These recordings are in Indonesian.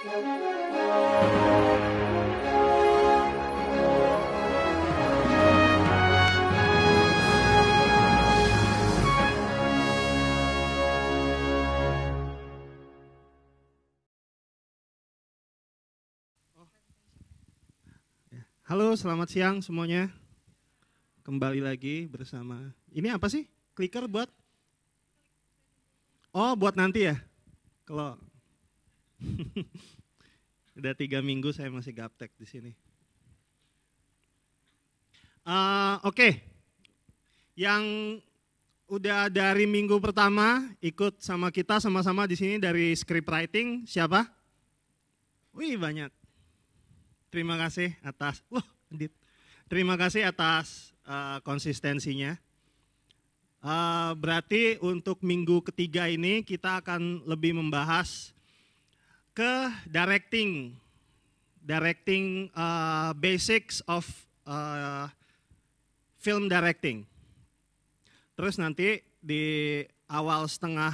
Halo, selamat siang semuanya. Kembali lagi bersama. Ini apa sih? Clicker buat? Oh, buat nanti ya. Kalau Udah tiga minggu saya masih gaptek di sini. Uh, Oke, okay. yang udah dari minggu pertama ikut sama kita sama-sama di sini dari script writing siapa? Wih banyak. Terima kasih atas, wah, Adit. Terima kasih atas uh, konsistensinya. Uh, berarti untuk minggu ketiga ini kita akan lebih membahas ke directing, directing uh, basics of uh, film directing. Terus nanti di awal setengah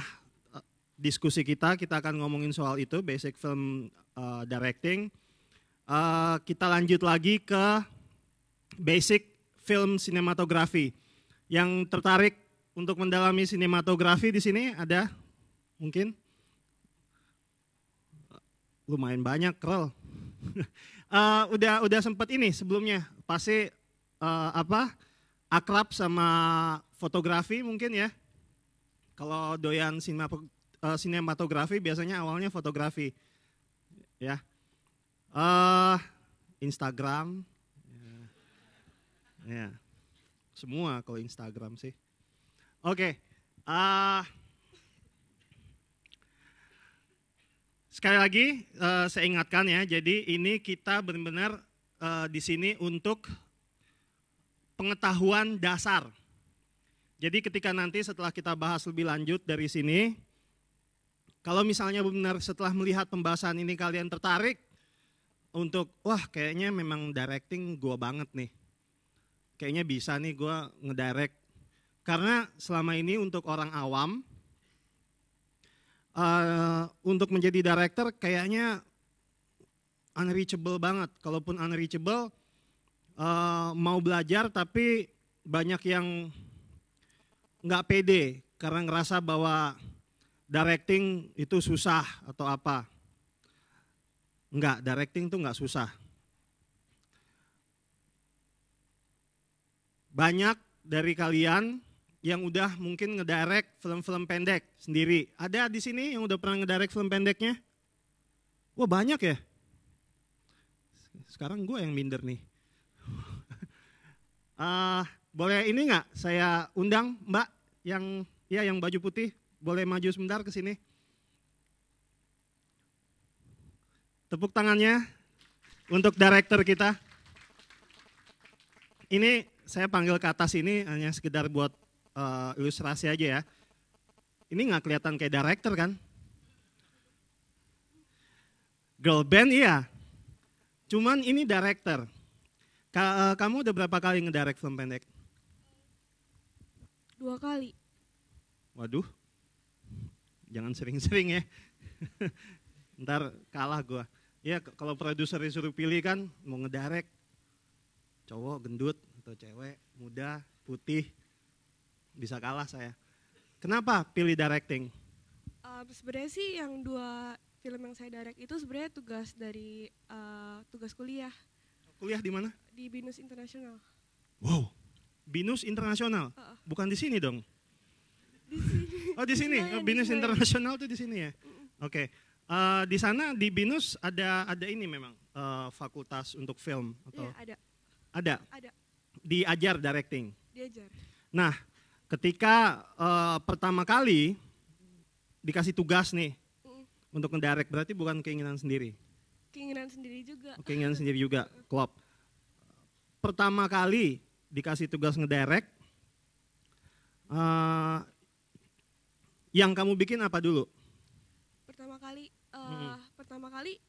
uh, diskusi kita, kita akan ngomongin soal itu, basic film uh, directing. Uh, kita lanjut lagi ke basic film sinematografi. Yang tertarik untuk mendalami sinematografi di sini ada mungkin? lumayan banyak kerel. uh, eh, udah udah sempat ini sebelumnya pasti uh, apa akrab sama fotografi mungkin ya. Kalau doyan eh, sinematografi biasanya awalnya fotografi ya. Uh, Instagram, ya, yeah. semua kalau Instagram sih. Oke, okay. uh, Sekali lagi uh, saya ingatkan ya, jadi ini kita benar-benar uh, di sini untuk pengetahuan dasar. Jadi ketika nanti setelah kita bahas lebih lanjut dari sini, kalau misalnya benar setelah melihat pembahasan ini kalian tertarik untuk wah kayaknya memang directing gue banget nih. Kayaknya bisa nih gue ngedirect. Karena selama ini untuk orang awam uh, untuk menjadi director kayaknya unreachable banget. Kalaupun unreachable, uh, mau belajar tapi banyak yang nggak pede karena ngerasa bahwa directing itu susah atau apa. Enggak, directing tuh nggak susah. Banyak dari kalian yang udah mungkin ngedirect film-film pendek sendiri. Ada di sini yang udah pernah ngedirect film pendeknya? Wah banyak ya. Sekarang gue yang minder nih. uh, boleh ini nggak saya undang Mbak yang ya yang baju putih boleh maju sebentar ke sini. Tepuk tangannya untuk director kita. Ini saya panggil ke atas ini hanya sekedar buat uh, ilustrasi aja ya. Ini nggak kelihatan kayak director kan? Girl band iya. Cuman ini director. Ka, uh, kamu udah berapa kali ngedirect film pendek? Dua kali. Waduh. Jangan sering-sering ya. Ntar kalah gue. Ya kalau produser disuruh pilih kan mau ngedirect cowok gendut atau cewek muda putih bisa kalah saya. Kenapa pilih directing? Uh, sebenarnya sih yang dua film yang saya direct itu sebenarnya tugas dari uh, tugas kuliah. Kuliah di mana? Di Binus Internasional. Wow, Binus Internasional? Uh Bukan di sini dong? Di sini. Oh di sini, oh, Binus Internasional tuh di sini ya? Oke, okay. uh, eh, di sana di Binus ada ada ini memang uh, fakultas untuk film atau? Iya ada. Ada? Ada. Diajar directing? Diajar. Nah, ketika uh, pertama kali dikasih tugas nih mm. untuk ngedirect berarti bukan keinginan sendiri keinginan sendiri juga oh, keinginan sendiri juga klop pertama kali dikasih tugas ngedirect uh, yang kamu bikin apa dulu pertama kali uh, hmm. pertama kali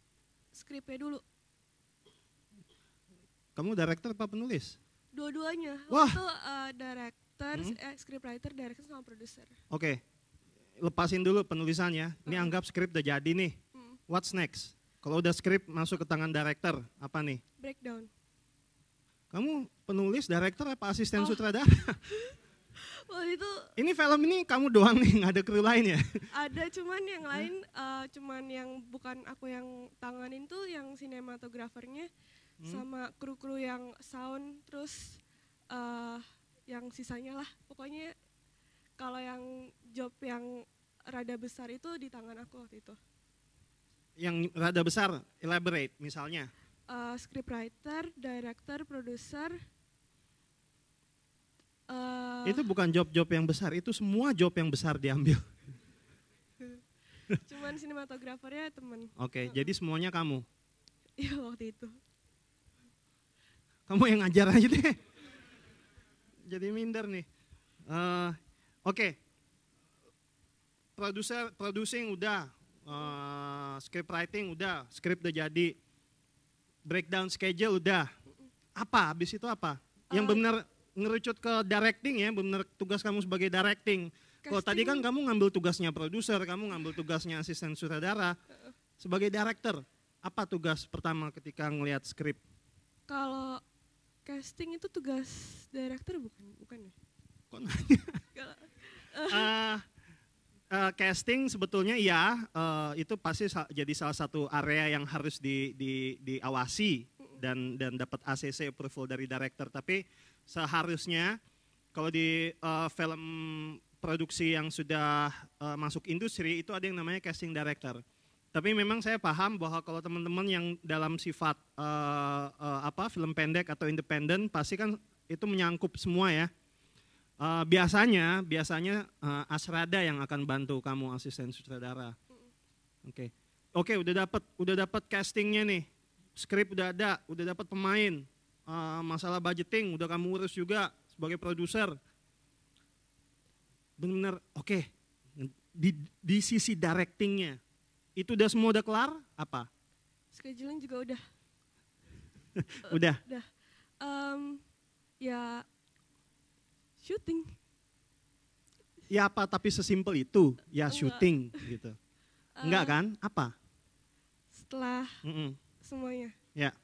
skripnya dulu kamu director apa penulis dua-duanya Waktu, uh, direct writer, hmm? eh, script writer, director sama producer. Oke. Okay. Lepasin dulu penulisannya. Ini hmm. anggap script udah jadi nih. Hmm. What's next? Kalau udah script masuk ke tangan director, apa nih? Breakdown. Kamu penulis, director apa asisten oh. sutradara? Waktu itu Ini film ini kamu doang nih, nggak ada kru lain ya? Ada, cuman yang lain uh, cuman yang bukan aku yang tanganin tuh yang sinematografernya hmm? sama kru-kru yang sound terus uh, yang sisanya lah pokoknya kalau yang job yang rada besar itu di tangan aku waktu itu yang rada besar elaborate misalnya uh, scriptwriter director producer uh, eh, itu bukan job-job yang besar itu semua job yang besar diambil cuman sinematografernya temen oke okay, eh. jadi semuanya kamu iya waktu itu kamu yang ngajar aja deh jadi minder nih. Uh, Oke, okay. produser producing udah, uh, script writing udah, script udah jadi, breakdown schedule udah. Apa? Abis itu apa? Yang uh, eh. benar ngerucut ke directing ya, benar tugas kamu sebagai directing. Kalau tadi kan kamu ngambil tugasnya produser, kamu ngambil tugasnya asisten sutradara. Sebagai director, apa tugas pertama ketika ngelihat script? Kalau casting itu tugas director bukan bukan ya? Kok nanya? uh, uh, casting sebetulnya iya uh, itu pasti sa jadi salah satu area yang harus di, di, diawasi dan dan dapat ACC approval dari director tapi seharusnya kalau di uh, film produksi yang sudah uh, masuk industri itu ada yang namanya casting director. Tapi memang saya paham bahwa kalau teman-teman yang dalam sifat uh, uh, apa film pendek atau independen pasti kan itu menyangkup semua ya. Uh, biasanya biasanya uh, asrada yang akan bantu kamu asisten sutradara. Oke. Okay. Oke, okay, udah dapat udah dapat castingnya nih. Skrip udah ada, udah dapat pemain. Uh, masalah budgeting udah kamu urus juga sebagai produser. benar oke. Okay. Di di sisi directingnya itu udah semua udah kelar? Apa? Scheduling juga udah. udah. udah. Um, ya shooting Ya apa tapi sesimpel itu, ya Enggak. syuting gitu. Enggak kan? Apa? Setelah mm -mm. semuanya. Ya.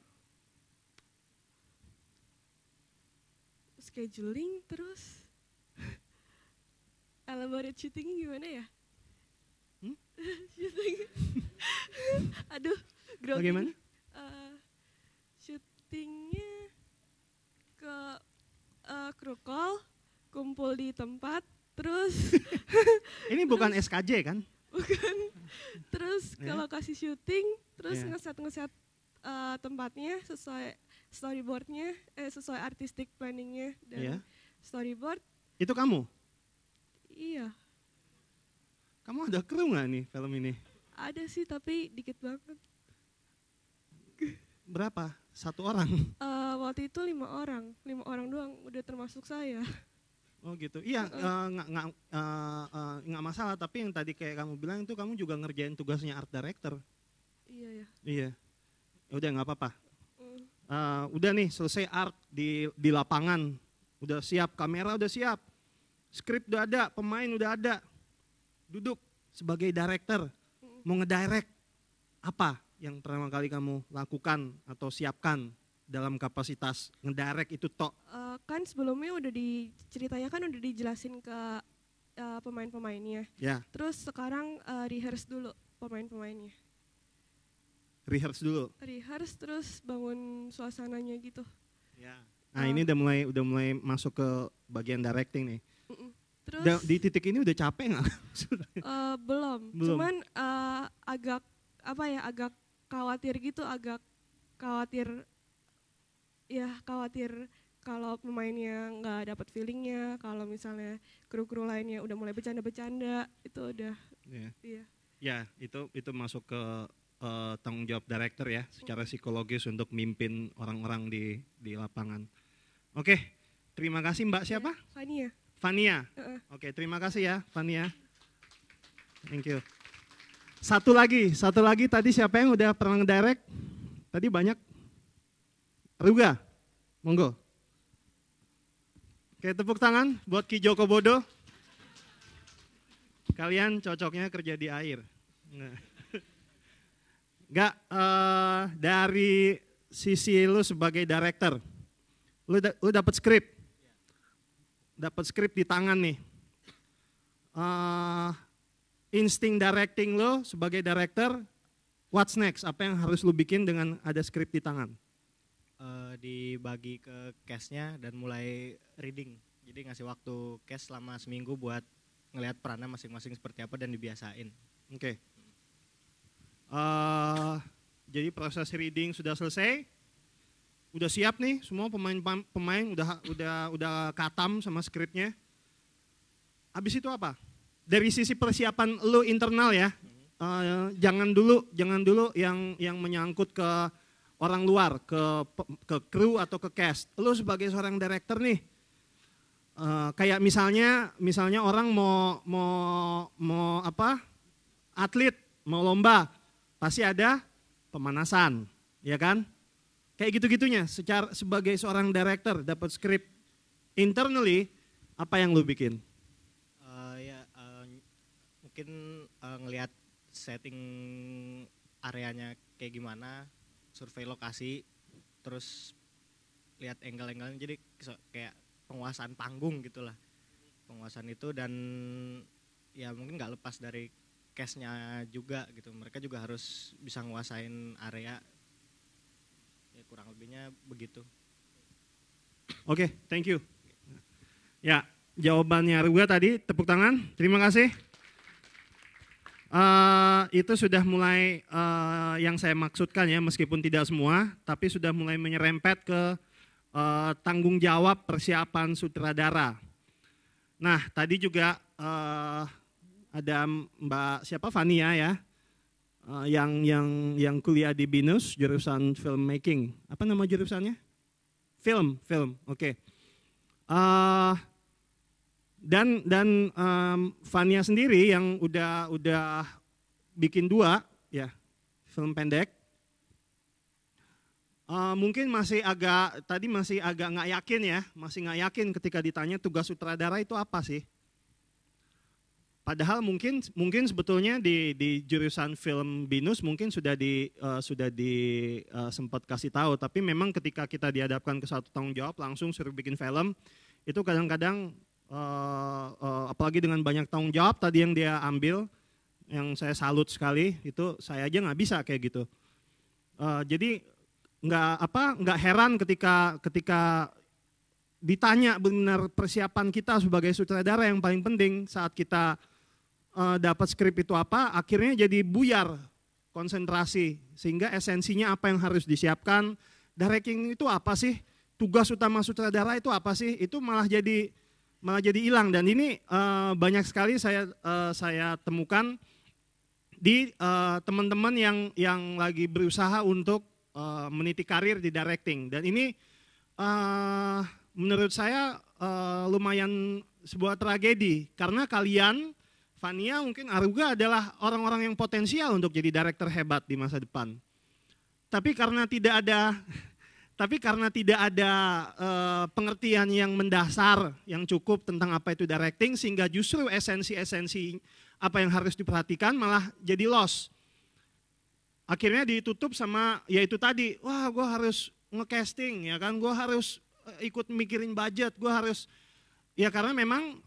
Scheduling terus elaborate shooting gimana ya? shooting, aduh grogi. bagaimana uh, syutingnya ke uh, eh, krukol kumpul di tempat terus ini bukan SKJ kan bukan terus ke yeah. lokasi syuting terus yeah. ngeset ngeset uh, tempatnya sesuai storyboardnya eh, sesuai artistic planningnya dan yeah. storyboard itu kamu iya kamu ada kru nggak nih film ini? Ada sih tapi dikit banget. Berapa? Satu orang? Uh, waktu itu lima orang, lima orang doang udah termasuk saya. Oh gitu, iya eh, nggak uh, uh, uh, uh, masalah. Tapi yang tadi kayak kamu bilang itu kamu juga ngerjain tugasnya art director. Iya ya. Iya, ya udah nggak apa-apa. Uh, udah nih selesai art di di lapangan, udah siap kamera udah siap, skrip udah ada, pemain udah ada, duduk sebagai director, mau ngedirect apa yang pertama kali kamu lakukan atau siapkan dalam kapasitas ngedirect itu tok? Uh, kan sebelumnya udah diceritanya kan udah dijelasin ke uh, pemain-pemainnya. Ya. Terus sekarang uh, rehearse dulu pemain-pemainnya. Rehearse dulu. Rehearse terus bangun suasananya gitu. Ya. Nah, ini udah mulai udah mulai masuk ke bagian directing nih. Mm -mm. Terus da, di titik ini udah capek nggak? uh, belum. belum. Cuman uh, agak apa ya agak khawatir gitu, agak khawatir ya khawatir kalau pemainnya nggak dapat feelingnya, kalau misalnya kru-kru lainnya udah mulai bercanda-bercanda, itu udah. Yeah. Iya. Ya itu itu masuk ke uh, tanggung jawab director ya, secara psikologis untuk mimpin orang-orang di di lapangan. Oke, terima kasih Mbak iya, siapa? Ya, Fania. Fania. Oke, okay, terima kasih ya Fania. Thank you. Satu lagi, satu lagi tadi siapa yang udah pernah ngedirect? Tadi banyak. Ruga, monggo. Oke, tepuk tangan buat Ki Joko Bodo. Kalian cocoknya kerja di air. Enggak, nah. uh, eh, dari sisi lu sebagai director, lu, da lu dapet skrip, dapat skrip di tangan nih. Uh, insting directing lo sebagai director, what's next? Apa yang harus lo bikin dengan ada skrip di tangan? Uh, dibagi ke cashnya dan mulai reading. Jadi ngasih waktu cash selama seminggu buat ngelihat perannya masing-masing seperti apa dan dibiasain. Oke. Okay. Uh, eh, jadi proses reading sudah selesai, Udah siap nih semua pemain pemain udah udah udah katam sama skripnya. Habis itu apa? Dari sisi persiapan lu internal ya. Uh, jangan dulu jangan dulu yang yang menyangkut ke orang luar, ke ke kru atau ke cast. Lu sebagai seorang director nih uh, kayak misalnya misalnya orang mau mau mau apa? atlet mau lomba, pasti ada pemanasan, ya kan? Kayak gitu-gitunya secara sebagai seorang director dapat skrip internally apa yang lu bikin? Uh, ya uh, mungkin uh, ngelihat setting areanya kayak gimana, survei lokasi, terus lihat angle-angle jadi kayak penguasaan panggung gitulah. Penguasaan itu dan ya mungkin nggak lepas dari cashnya juga gitu mereka juga harus bisa nguasain area kurang lebihnya begitu. Oke, okay, thank you. Ya, jawabannya Ruga tadi, tepuk tangan. Terima kasih. Uh, itu sudah mulai uh, yang saya maksudkan ya, meskipun tidak semua, tapi sudah mulai menyerempet ke uh, tanggung jawab persiapan sutradara. Nah, tadi juga uh, ada Mbak siapa Fania ya uh, yang yang yang kuliah di BINUS jurusan filmmaking. Apa nama jurusannya? Film, film. Oke. Okay. Uh, eh, dan dan um, Fania sendiri yang udah udah bikin dua ya film pendek. Uh, mungkin masih agak tadi masih agak nggak yakin ya, masih nggak yakin ketika ditanya tugas sutradara itu apa sih? Padahal mungkin mungkin sebetulnya di di jurusan film binus mungkin sudah di uh, sudah di uh, sempat kasih tahu tapi memang ketika kita dihadapkan ke satu tanggung jawab langsung suruh bikin film itu kadang-kadang uh, uh, apalagi dengan banyak tanggung jawab tadi yang dia ambil yang saya salut sekali itu saya aja nggak bisa kayak gitu uh, jadi nggak apa nggak heran ketika ketika ditanya benar persiapan kita sebagai sutradara yang paling penting saat kita uh, dapat skrip itu apa, akhirnya jadi buyar konsentrasi. Sehingga esensinya apa yang harus disiapkan, directing itu apa sih, tugas utama sutradara itu apa sih, itu malah jadi malah jadi hilang dan ini uh, banyak sekali saya uh, saya temukan di teman teman-teman yang yang lagi berusaha untuk uh, meniti karir di directing dan ini uh, menurut saya uh, lumayan sebuah tragedi karena kalian Fania mungkin Aruga adalah orang-orang yang potensial untuk jadi director hebat di masa depan. Tapi karena tidak ada tapi karena tidak ada e, pengertian yang mendasar yang cukup tentang apa itu directing sehingga justru esensi-esensi apa yang harus diperhatikan malah jadi loss. Akhirnya ditutup sama yaitu tadi, wah gue harus ngecasting ya kan, gue harus eh, ikut mikirin budget, gue harus ya karena memang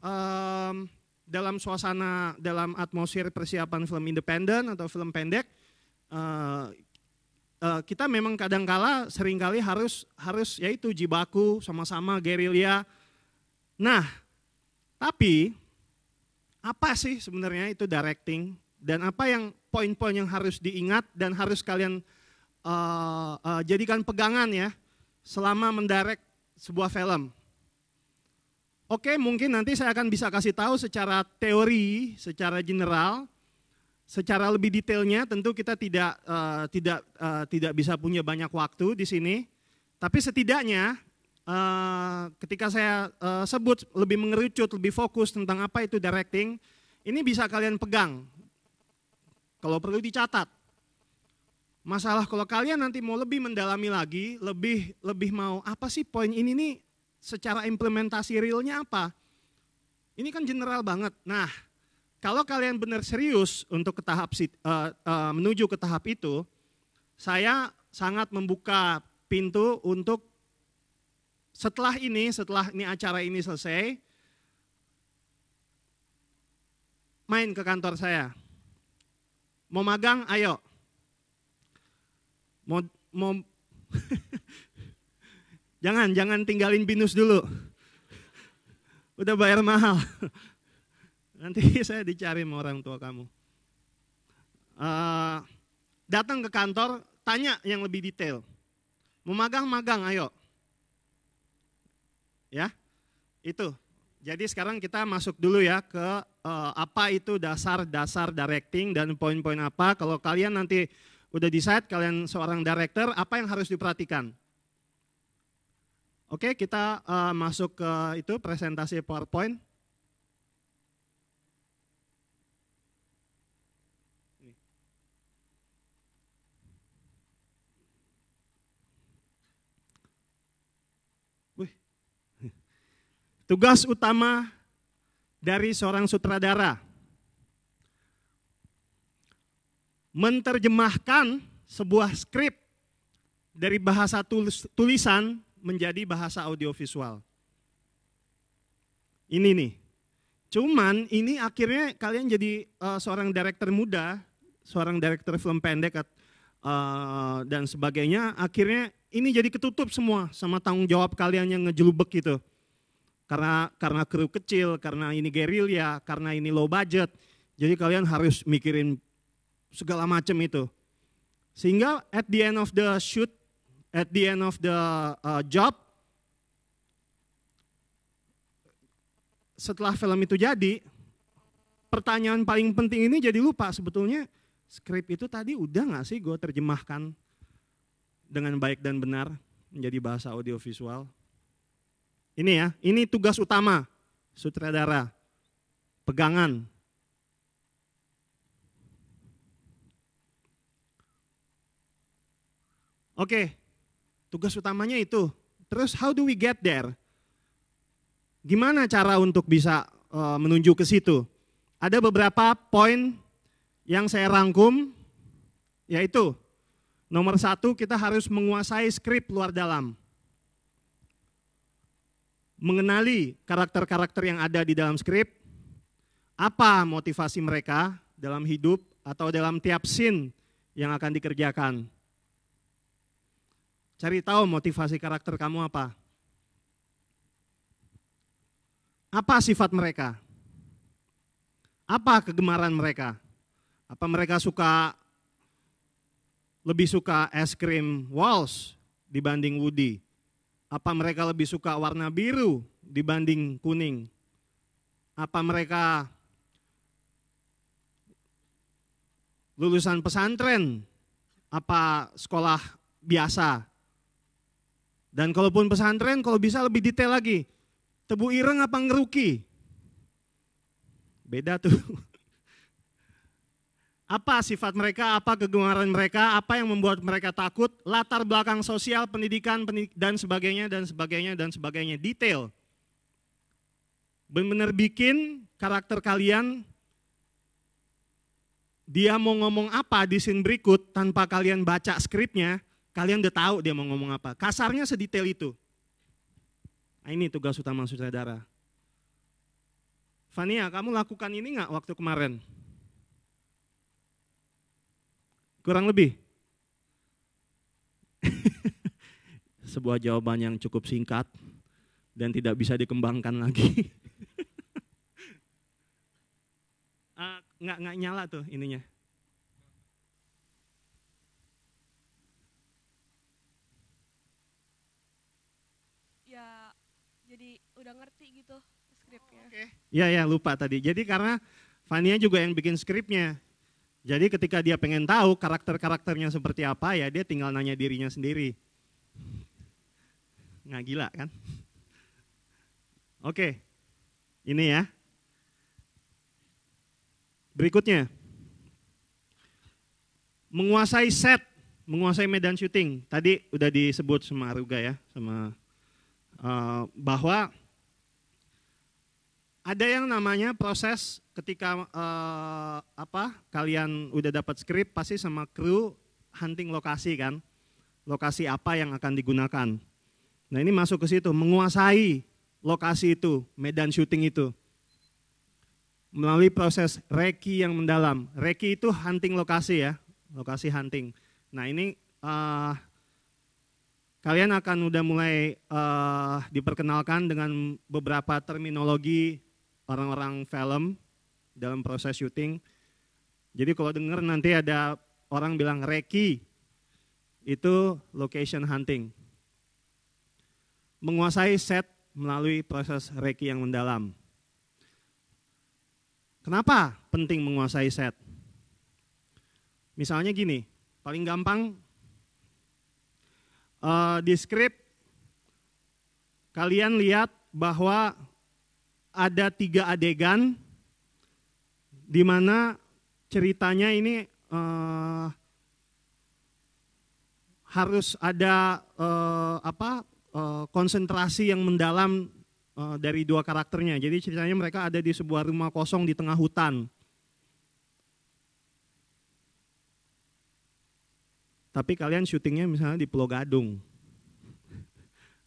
dalam suasana dalam atmosfer persiapan film independen atau film pendek uh, uh, kita memang kadangkala seringkali harus harus yaitu jibaku sama-sama gerilya nah tapi apa sih sebenarnya itu directing dan apa yang poin-poin yang harus diingat dan harus kalian uh, uh, jadikan pegangan ya selama mendirect sebuah film Oke, mungkin nanti saya akan bisa kasih tahu secara teori, secara general, secara lebih detailnya. Tentu kita tidak uh, tidak uh, tidak bisa punya banyak waktu di sini, tapi setidaknya uh, ketika saya uh, sebut lebih mengerucut, lebih fokus tentang apa itu directing, ini bisa kalian pegang. Kalau perlu dicatat masalah kalau kalian nanti mau lebih mendalami lagi, lebih lebih mau apa sih poin ini nih secara implementasi realnya apa? Ini kan general banget. Nah, kalau kalian benar serius untuk ke tahap uh, uh, menuju ke tahap itu, saya sangat membuka pintu untuk setelah ini, setelah ini acara ini selesai, main ke kantor saya. Mau magang, ayo. Mau, mau Jangan, jangan tinggalin binus dulu. Udah bayar mahal. Nanti saya dicari sama orang tua kamu. Uh, datang ke kantor, tanya yang lebih detail. memagang magang-magang, ayo. Ya, itu. Jadi sekarang kita masuk dulu ya ke uh, apa itu dasar-dasar directing dan poin-poin apa. Kalau kalian nanti udah decide, kalian seorang director, apa yang harus diperhatikan? Oke, kita uh, masuk ke itu presentasi PowerPoint. Tugas utama dari seorang sutradara menerjemahkan sebuah skrip dari bahasa tulisan menjadi bahasa audiovisual. Ini nih. Cuman ini akhirnya kalian jadi uh, seorang director muda, seorang director film pendek uh, dan sebagainya, akhirnya ini jadi ketutup semua sama tanggung jawab kalian yang ngejelubek gitu. Karena karena kru kecil, karena ini gerilya, karena ini low budget. Jadi kalian harus mikirin segala macam itu. Sehingga at the end of the shoot at the end of the uh, job, setelah film itu jadi, pertanyaan paling penting ini jadi lupa sebetulnya skrip itu tadi udah nggak sih gue terjemahkan dengan baik dan benar menjadi bahasa audiovisual. Ini ya, ini tugas utama sutradara, pegangan. Oke, Tugas utamanya itu. Terus how do we get there? Gimana cara untuk bisa uh, menuju ke situ? Ada beberapa poin yang saya rangkum, yaitu nomor satu kita harus menguasai skrip luar dalam. Mengenali karakter-karakter yang ada di dalam skrip, apa motivasi mereka dalam hidup atau dalam tiap scene yang akan dikerjakan. Cari tahu motivasi karakter kamu apa. Apa sifat mereka? Apa kegemaran mereka? Apa mereka suka lebih suka es krim Walls dibanding Woody? Apa mereka lebih suka warna biru dibanding kuning? Apa mereka lulusan pesantren? Apa sekolah biasa dan kalaupun pesantren, kalau bisa lebih detail lagi. Tebu ireng apa ngeruki? Beda tuh. Apa sifat mereka, apa kegemaran mereka, apa yang membuat mereka takut, latar belakang sosial, pendidikan, pendidik, dan sebagainya, dan sebagainya, dan sebagainya. Detail. Benar-benar bikin karakter kalian dia mau ngomong apa di scene berikut tanpa kalian baca skripnya, Kalian udah tahu dia mau ngomong apa. Kasarnya sedetail itu. Nah, ini tugas utama sutradara. Fania, kamu lakukan ini nggak waktu kemarin? Kurang lebih. Sebuah jawaban yang cukup singkat dan tidak bisa dikembangkan lagi. uh, nggak nggak nyala tuh ininya. udah ngerti gitu skripnya. Oh, oke. Okay. Iya ya lupa tadi. Jadi karena Fania juga yang bikin skripnya. Jadi ketika dia pengen tahu karakter-karakternya seperti apa ya dia tinggal nanya dirinya sendiri. Nggak gila kan? Oke, ini ya. Berikutnya, menguasai set, menguasai medan syuting. Tadi udah disebut sama Aruga ya, sama Eh, bahwa ada yang namanya proses ketika uh, apa kalian udah dapat skrip pasti sama kru hunting lokasi kan lokasi apa yang akan digunakan nah ini masuk ke situ menguasai lokasi itu medan syuting itu melalui proses reki yang mendalam reki itu hunting lokasi ya lokasi hunting nah ini uh, kalian akan udah mulai uh, diperkenalkan dengan beberapa terminologi orang-orang film dalam proses syuting. Jadi kalau dengar nanti ada orang bilang reki, itu location hunting. Menguasai set melalui proses reki yang mendalam. Kenapa penting menguasai set? Misalnya gini, paling gampang uh, di skrip kalian lihat bahwa ada tiga adegan di mana ceritanya ini uh, harus ada uh, apa uh, konsentrasi yang mendalam uh, dari dua karakternya. Jadi ceritanya mereka ada di sebuah rumah kosong di tengah hutan. tapi kalian syutingnya misalnya di Pulau Gadung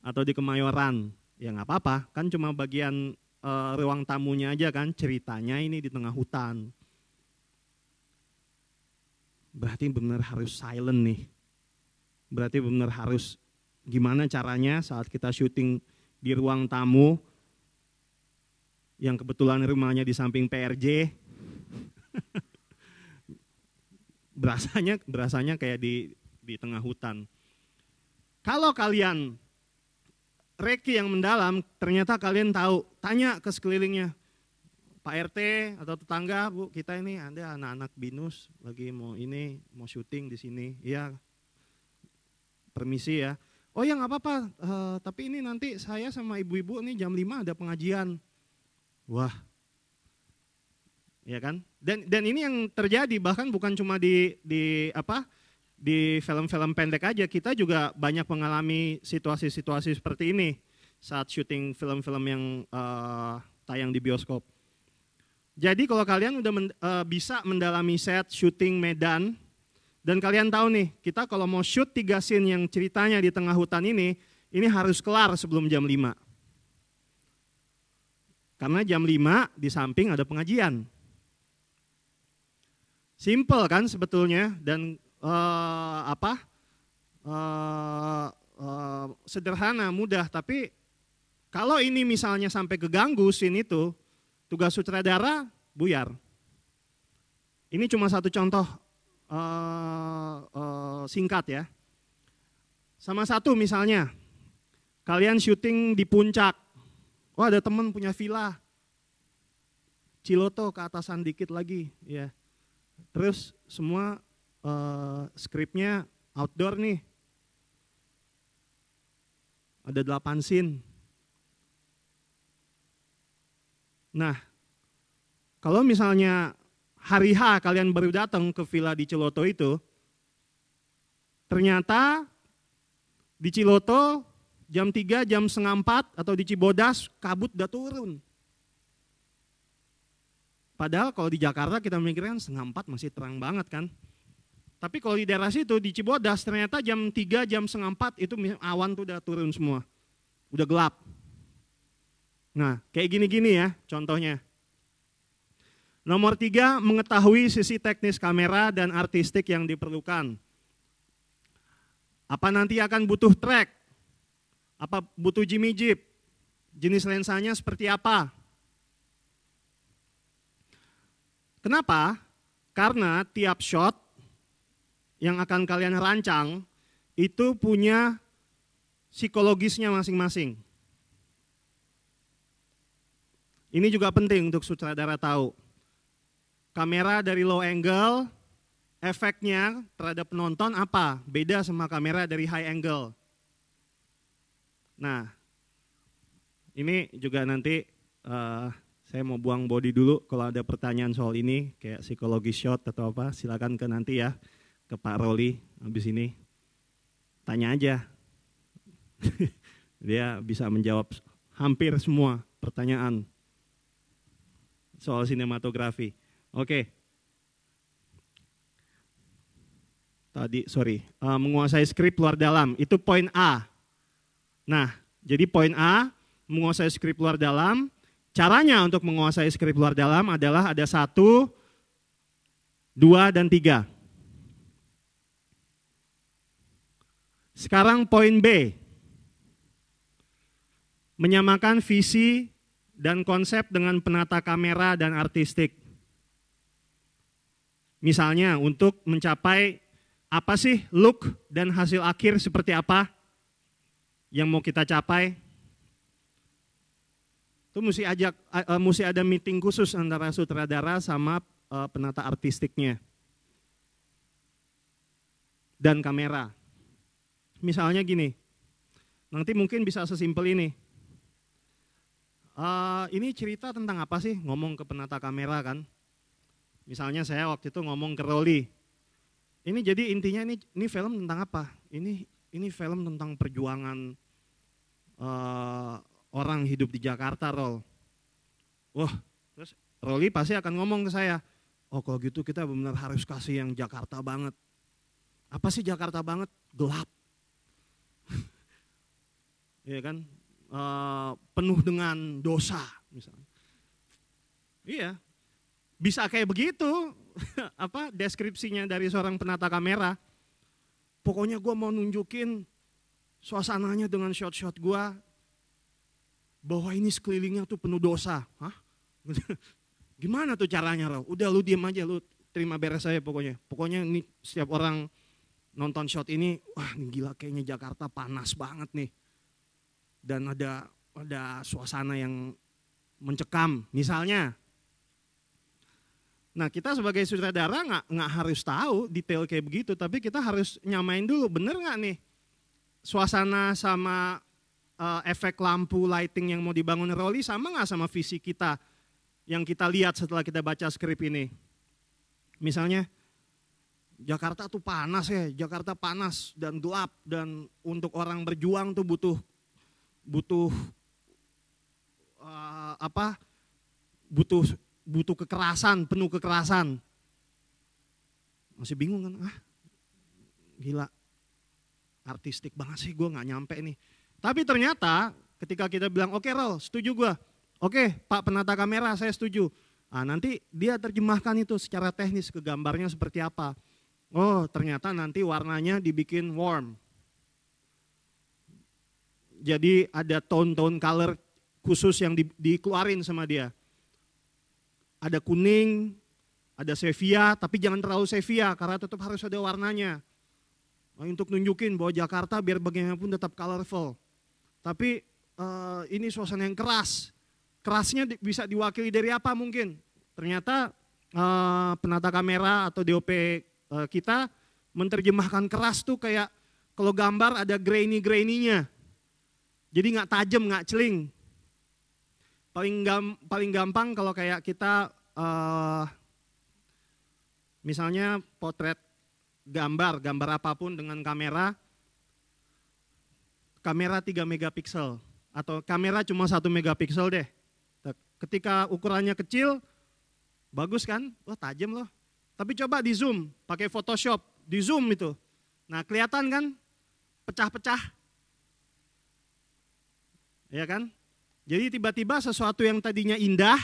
atau di Kemayoran, ya nggak apa-apa, kan cuma bagian e, ruang tamunya aja kan, ceritanya ini di tengah hutan. Berarti benar harus silent nih. Berarti benar harus gimana caranya saat kita syuting di ruang tamu yang kebetulan rumahnya di samping PRJ. berasanya berasanya kayak di di tengah hutan. Kalau kalian reki yang mendalam, ternyata kalian tahu, tanya ke sekelilingnya. Pak RT atau tetangga, Bu, kita ini ada anak-anak binus lagi mau ini, mau syuting di sini. Iya. Permisi ya. Oh ya nggak apa-apa, uh, tapi ini nanti saya sama ibu-ibu ini jam 5 ada pengajian. Wah, ya kan? Dan dan ini yang terjadi bahkan bukan cuma di di apa di film-film pendek aja kita juga banyak mengalami situasi-situasi seperti ini saat syuting film-film yang uh, tayang di bioskop. Jadi kalau kalian udah men, uh, bisa mendalami set syuting Medan dan kalian tahu nih kita kalau mau shoot tiga scene yang ceritanya di tengah hutan ini ini harus kelar sebelum jam 5. Karena jam 5 di samping ada pengajian. Simple kan sebetulnya dan uh, apa? Uh, uh, sederhana, mudah, tapi kalau ini misalnya sampai keganggu scene itu, tugas sutradara buyar. Ini cuma satu contoh uh, uh, singkat ya. Sama satu misalnya, kalian syuting di puncak. Oh ada temen punya villa, Ciloto ke atasan dikit lagi, ya terus semua uh, skripnya outdoor nih. Ada delapan scene. Nah, kalau misalnya hari H kalian baru datang ke villa di Ciloto itu, ternyata di Ciloto jam tiga, jam setengah empat atau di Cibodas kabut udah turun. Padahal kalau di Jakarta kita mikirkan setengah empat masih terang banget kan. Tapi kalau di daerah situ, di Cibodas ternyata jam 3, jam setengah empat itu awan tuh udah turun semua. Udah gelap. Nah, kayak gini-gini ya contohnya. Nomor tiga, mengetahui sisi teknis kamera dan artistik yang diperlukan. Apa nanti akan butuh track? Apa butuh Jimmy Jeep? Jenis lensanya seperti apa? Kenapa? Karena tiap shot yang akan kalian rancang itu punya psikologisnya masing-masing. Ini juga penting untuk sutradara tahu. Kamera dari low angle, efeknya terhadap penonton apa? Beda sama kamera dari high angle. Nah, ini juga nanti uh, saya mau buang body dulu kalau ada pertanyaan soal ini kayak psikologi shot atau apa silakan ke nanti ya ke Pak Roli habis ini tanya aja dia bisa menjawab hampir semua pertanyaan soal sinematografi oke tadi sorry uh, menguasai skrip luar dalam itu poin A nah jadi poin A menguasai skrip luar dalam Caranya untuk menguasai skrip luar dalam adalah ada satu, dua, dan tiga. Sekarang poin B, menyamakan visi dan konsep dengan penata kamera dan artistik. Misalnya untuk mencapai apa sih look dan hasil akhir seperti apa yang mau kita capai? Itu mesti ajak uh, mesti ada meeting khusus antara sutradara sama uh, penata artistiknya. Dan kamera. Misalnya gini. Nanti mungkin bisa sesimpel ini. Uh, ini cerita tentang apa sih? Ngomong ke penata kamera kan. Misalnya saya waktu itu ngomong ke Roli. Ini jadi intinya ini ini film tentang apa? Ini ini film tentang perjuangan uh, orang hidup di Jakarta, Rol. Wah, terus Roli pasti akan ngomong ke saya, oh kalau gitu kita benar harus kasih yang Jakarta banget. Apa sih Jakarta banget? Gelap. Iya kan? E, penuh dengan dosa misalnya. Iya. Bisa kayak begitu apa deskripsinya dari seorang penata kamera. Pokoknya gue mau nunjukin suasananya dengan shot-shot gue bahwa ini sekelilingnya tuh penuh dosa. Hah? Gimana tuh caranya Loh? Udah lu diem aja, lu terima beres aja pokoknya. Pokoknya ini setiap orang nonton shot ini, wah ini gila kayaknya Jakarta panas banget nih. Dan ada ada suasana yang mencekam misalnya. Nah kita sebagai sutradara nggak nggak harus tahu detail kayak begitu, tapi kita harus nyamain dulu bener nggak nih suasana sama Eh, efek lampu lighting yang mau dibangun Roli sama nggak sama visi kita yang kita lihat setelah kita baca skrip ini? Misalnya, Jakarta tuh panas ya, Jakarta panas dan gelap dan untuk orang berjuang tuh butuh butuh uh, apa? butuh butuh kekerasan, penuh kekerasan. Masih bingung kan? Ah, gila. Artistik banget sih gue nggak nyampe nih tapi ternyata ketika kita bilang, oke okay, Rol, setuju gue. Oke okay, Pak penata kamera, saya setuju. Nah, nanti dia terjemahkan itu secara teknis ke gambarnya seperti apa. Oh ternyata nanti warnanya dibikin warm. Jadi ada tone-tone color khusus yang di, dikeluarin sama dia. Ada kuning, ada sevia, tapi jangan terlalu sevia karena tetap harus ada warnanya. Nah, untuk nunjukin bahwa Jakarta biar bagaimanapun tetap colorful. Tapi uh, ini suasana yang keras. Kerasnya di, bisa diwakili dari apa mungkin? Ternyata uh, penata kamera atau DOP uh, eh, kita menerjemahkan keras tuh kayak kalau gambar ada grainy graininya. Jadi nggak tajam, nggak celing. Paling gam, paling gampang kalau kayak kita uh, misalnya potret gambar, gambar apapun dengan kamera, kamera 3 megapiksel atau kamera cuma 1 megapiksel deh. Ketika ukurannya kecil, bagus kan? Wah tajam loh. Tapi coba di zoom, pakai Photoshop, di zoom itu. Nah kelihatan kan? Pecah-pecah. Ya kan? Jadi tiba-tiba sesuatu yang tadinya indah,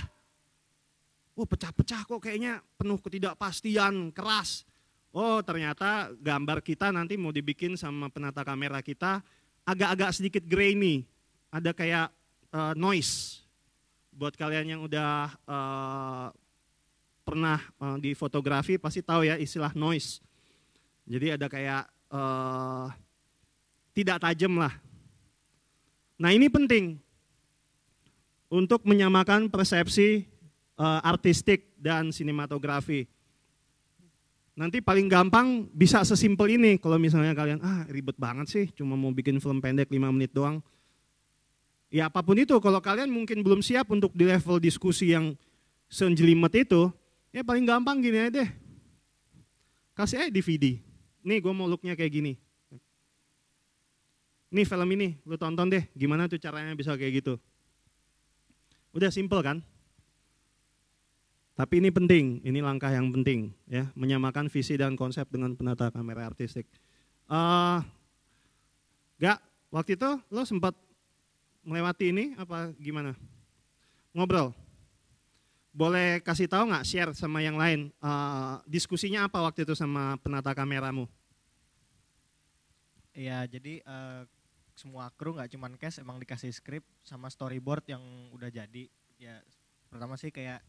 Oh pecah-pecah kok kayaknya penuh ketidakpastian, keras. Oh ternyata gambar kita nanti mau dibikin sama penata kamera kita agak-agak sedikit grainy, ada kayak uh, noise. Buat kalian yang udah uh, pernah uh, di fotografi pasti tahu ya istilah noise. Jadi ada kayak uh, tidak tajam lah. Nah ini penting untuk menyamakan persepsi uh, artistik dan sinematografi. Nanti paling gampang bisa sesimpel ini. Kalau misalnya kalian, ah ribet banget sih, cuma mau bikin film pendek 5 menit doang. Ya apapun itu, kalau kalian mungkin belum siap untuk di level diskusi yang senjelimet itu, ya paling gampang gini aja deh. Kasih aja DVD. Nih gue mau looknya kayak gini. Nih film ini, lu tonton deh gimana tuh caranya bisa kayak gitu. Udah simple kan? Tapi ini penting, ini langkah yang penting ya, menyamakan visi dan konsep dengan penata kamera artistik. Uh, gak waktu itu lo sempat melewati ini apa gimana? Ngobrol. Boleh kasih tahu nggak share sama yang lain uh, diskusinya apa waktu itu sama penata kameramu? Iya, jadi uh, semua kru nggak cuman cash, emang dikasih skrip sama storyboard yang udah jadi. Ya pertama sih kayak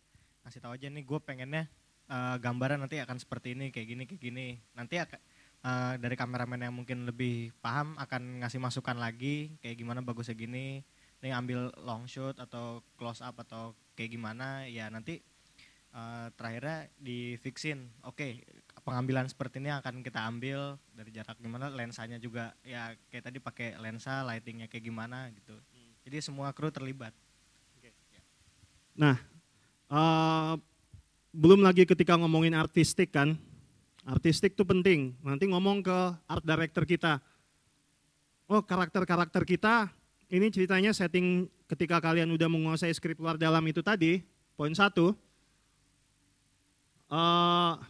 ngasih tahu aja nih gue pengennya uh, gambaran nanti akan seperti ini kayak gini kayak gini nanti akan uh, eh, dari kameramen yang mungkin lebih paham akan ngasih masukan lagi kayak gimana bagusnya gini nih ambil long shoot atau close up atau kayak gimana ya nanti uh, terakhirnya di difixin oke okay, pengambilan seperti ini akan kita ambil dari jarak gimana lensanya juga ya kayak tadi pakai lensa lightingnya kayak gimana gitu hmm. jadi semua kru terlibat ya. nah Eh, belum lagi ketika ngomongin artistik kan, artistik tuh penting. Nanti ngomong ke art director kita, oh karakter-karakter kita, ini ceritanya setting ketika kalian udah menguasai skrip luar dalam itu tadi, poin satu. Uh,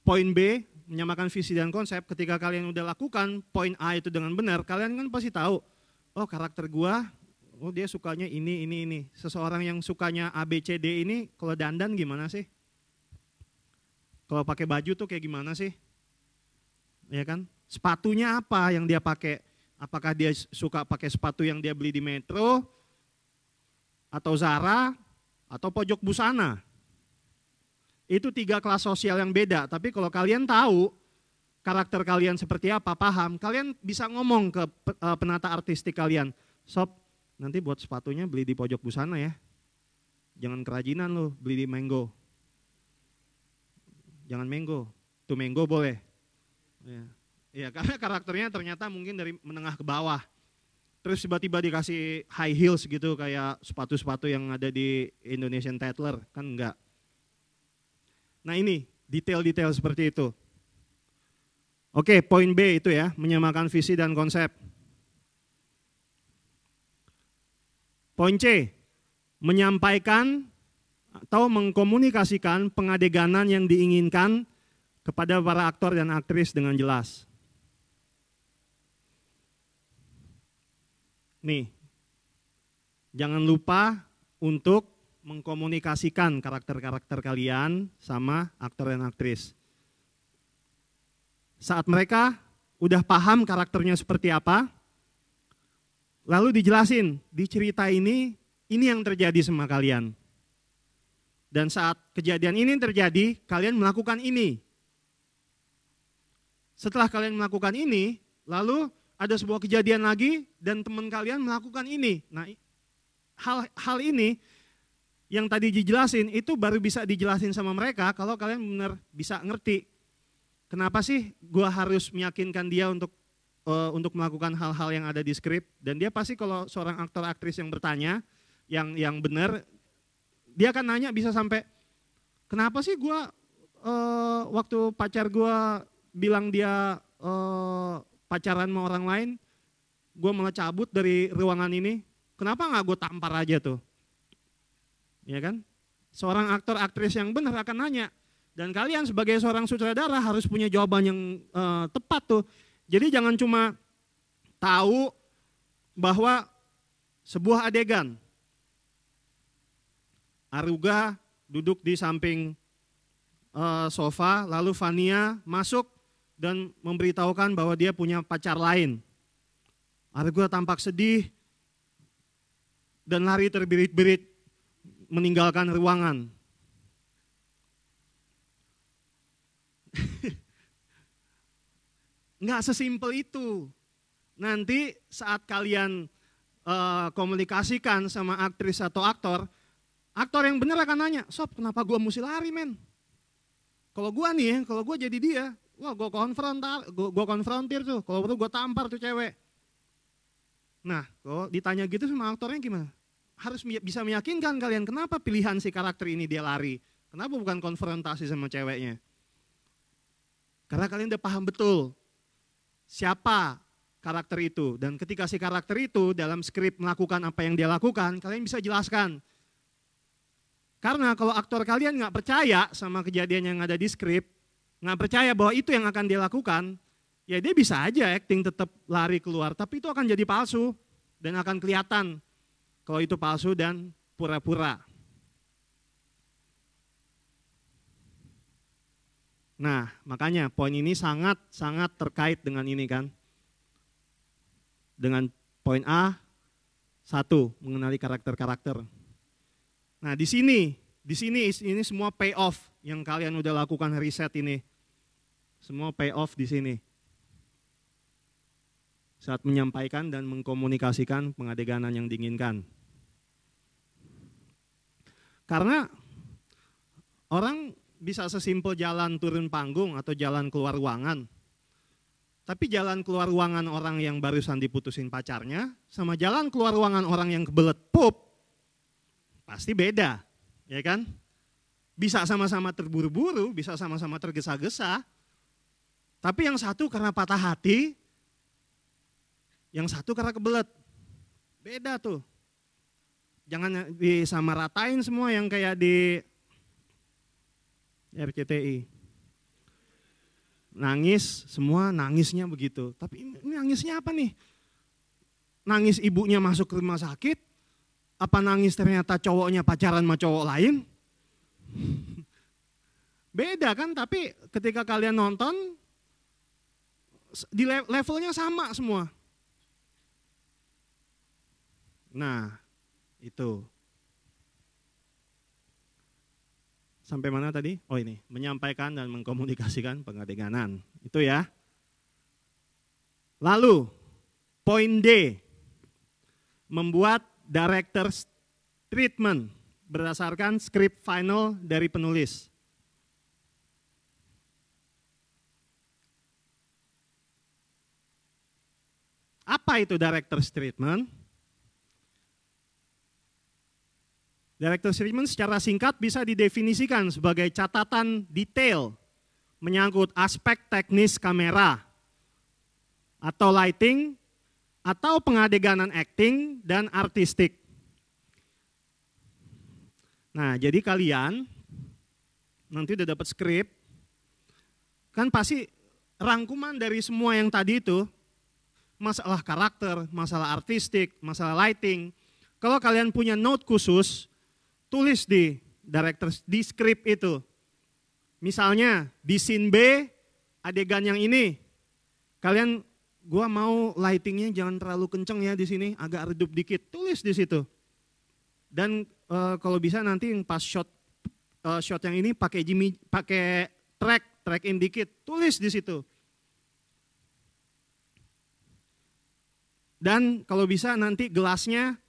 poin B, menyamakan visi dan konsep, ketika kalian udah lakukan poin A itu dengan benar, kalian kan pasti tahu, oh karakter gua oh dia sukanya ini, ini, ini. Seseorang yang sukanya A, B, C, D ini kalau dandan gimana sih? Kalau pakai baju tuh kayak gimana sih? Ya kan? Sepatunya apa yang dia pakai? Apakah dia suka pakai sepatu yang dia beli di Metro atau Zara atau pojok busana? Itu tiga kelas sosial yang beda, tapi kalau kalian tahu karakter kalian seperti apa, paham, kalian bisa ngomong ke eh, penata artistik kalian, sob nanti buat sepatunya beli di pojok busana ya. Jangan kerajinan lo beli di Mango. Jangan Mango, tuh Mango boleh. Ya. ya karena karakternya ternyata mungkin dari menengah ke bawah. Terus tiba-tiba dikasih high heels gitu kayak sepatu-sepatu yang ada di Indonesian Tattler, kan enggak. Nah ini detail-detail seperti itu. Oke, poin B itu ya, menyamakan visi dan konsep. Poin C, menyampaikan atau mengkomunikasikan pengadeganan yang diinginkan kepada para aktor dan aktris dengan jelas. Nih, jangan lupa untuk mengkomunikasikan karakter-karakter kalian sama aktor dan aktris. Saat mereka udah paham karakternya seperti apa, Lalu dijelasin di cerita ini, ini yang terjadi sama kalian. Dan saat kejadian ini terjadi, kalian melakukan ini. Setelah kalian melakukan ini, lalu ada sebuah kejadian lagi dan teman kalian melakukan ini. Nah, hal hal ini yang tadi dijelasin itu baru bisa dijelasin sama mereka kalau kalian benar bisa ngerti. Kenapa sih gua harus meyakinkan dia untuk uh, untuk melakukan hal-hal yang ada di skrip dan dia pasti kalau seorang aktor aktris yang bertanya yang yang benar dia akan nanya bisa sampai kenapa sih gue uh, waktu pacar gue bilang dia uh, pacaran sama orang lain gue malah cabut dari ruangan ini kenapa nggak gue tampar aja tuh ya kan seorang aktor aktris yang benar akan nanya dan kalian sebagai seorang sutradara harus punya jawaban yang uh, tepat tuh jadi jangan cuma tahu bahwa sebuah adegan Aruga duduk di samping eh, sofa, lalu Vania masuk dan memberitahukan bahwa dia punya pacar lain. Aruga tampak sedih dan lari terbirit-birit meninggalkan ruangan. Nggak sesimpel itu. Nanti saat kalian uh, komunikasikan sama aktris atau aktor, aktor yang benar akan nanya, Sob kenapa gue mesti lari men? Kalau gue nih, ya, kalau gue jadi dia, wah gue konfrontal, gue konfrontir tuh, kalau perlu gue tampar tuh cewek. Nah, kalau ditanya gitu sama aktornya gimana? Harus bisa meyakinkan kalian kenapa pilihan si karakter ini dia lari. Kenapa bukan konfrontasi sama ceweknya? Karena kalian udah paham betul siapa karakter itu. Dan ketika si karakter itu dalam skrip melakukan apa yang dia lakukan, kalian bisa jelaskan. Karena kalau aktor kalian nggak percaya sama kejadian yang ada di skrip, nggak percaya bahwa itu yang akan dia lakukan, ya dia bisa aja acting tetap lari keluar, tapi itu akan jadi palsu dan akan kelihatan kalau itu palsu dan pura-pura. Nah, makanya poin ini sangat-sangat terkait dengan ini kan. Dengan poin A, satu, mengenali karakter-karakter. Nah, di sini, di sini ini semua payoff yang kalian udah lakukan riset ini. Semua payoff di sini. Saat menyampaikan dan mengkomunikasikan pengadeganan yang diinginkan. Karena orang bisa sesimpel jalan turun panggung atau jalan keluar ruangan. Tapi jalan keluar ruangan orang yang barusan diputusin pacarnya sama jalan keluar ruangan orang yang kebelet pup pasti beda, ya kan? Bisa sama-sama terburu-buru, bisa sama-sama tergesa-gesa. Tapi yang satu karena patah hati, yang satu karena kebelet. Beda tuh. Jangan disamaratain semua yang kayak di RCTI. Nangis, semua nangisnya begitu. Tapi ini nangisnya apa nih? Nangis ibunya masuk ke rumah sakit? Apa nangis ternyata cowoknya pacaran sama cowok lain? Beda kan, tapi ketika kalian nonton, di levelnya sama semua. Nah, itu. sampai mana tadi? Oh ini, menyampaikan dan mengkomunikasikan pengadeganan. Itu ya. Lalu, poin D, membuat director's treatment berdasarkan script final dari penulis. Apa itu director's treatment? Director Statement secara singkat bisa didefinisikan sebagai catatan detail menyangkut aspek teknis kamera atau lighting atau pengadeganan acting dan artistik. Nah, jadi kalian nanti udah dapat skrip, kan pasti rangkuman dari semua yang tadi itu masalah karakter, masalah artistik, masalah lighting. Kalau kalian punya note khusus, tulis di directors di script itu. Misalnya di scene B adegan yang ini kalian gua mau lightingnya jangan terlalu kenceng ya di sini agak redup dikit tulis di situ dan e, kalau bisa nanti yang pas shot e, shot yang ini pakai Jimmy pakai track track in dikit tulis di situ dan kalau bisa nanti gelasnya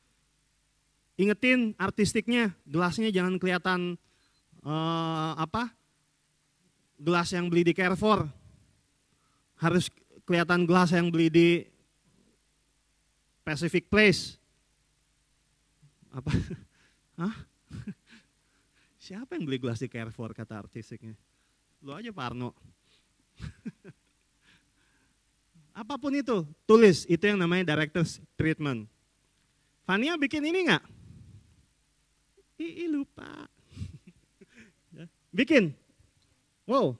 Ingetin artistiknya, gelasnya jangan kelihatan eh, apa? Gelas yang beli di Carrefour. Harus kelihatan gelas yang beli di Pacific Place. Apa? Hah? Siapa yang beli gelas di Carrefour kata artistiknya? lo aja Parno. Apapun itu, tulis. Itu yang namanya director's treatment. Fania bikin ini nggak? Ih, lupa. Ya. Bikin. Wow.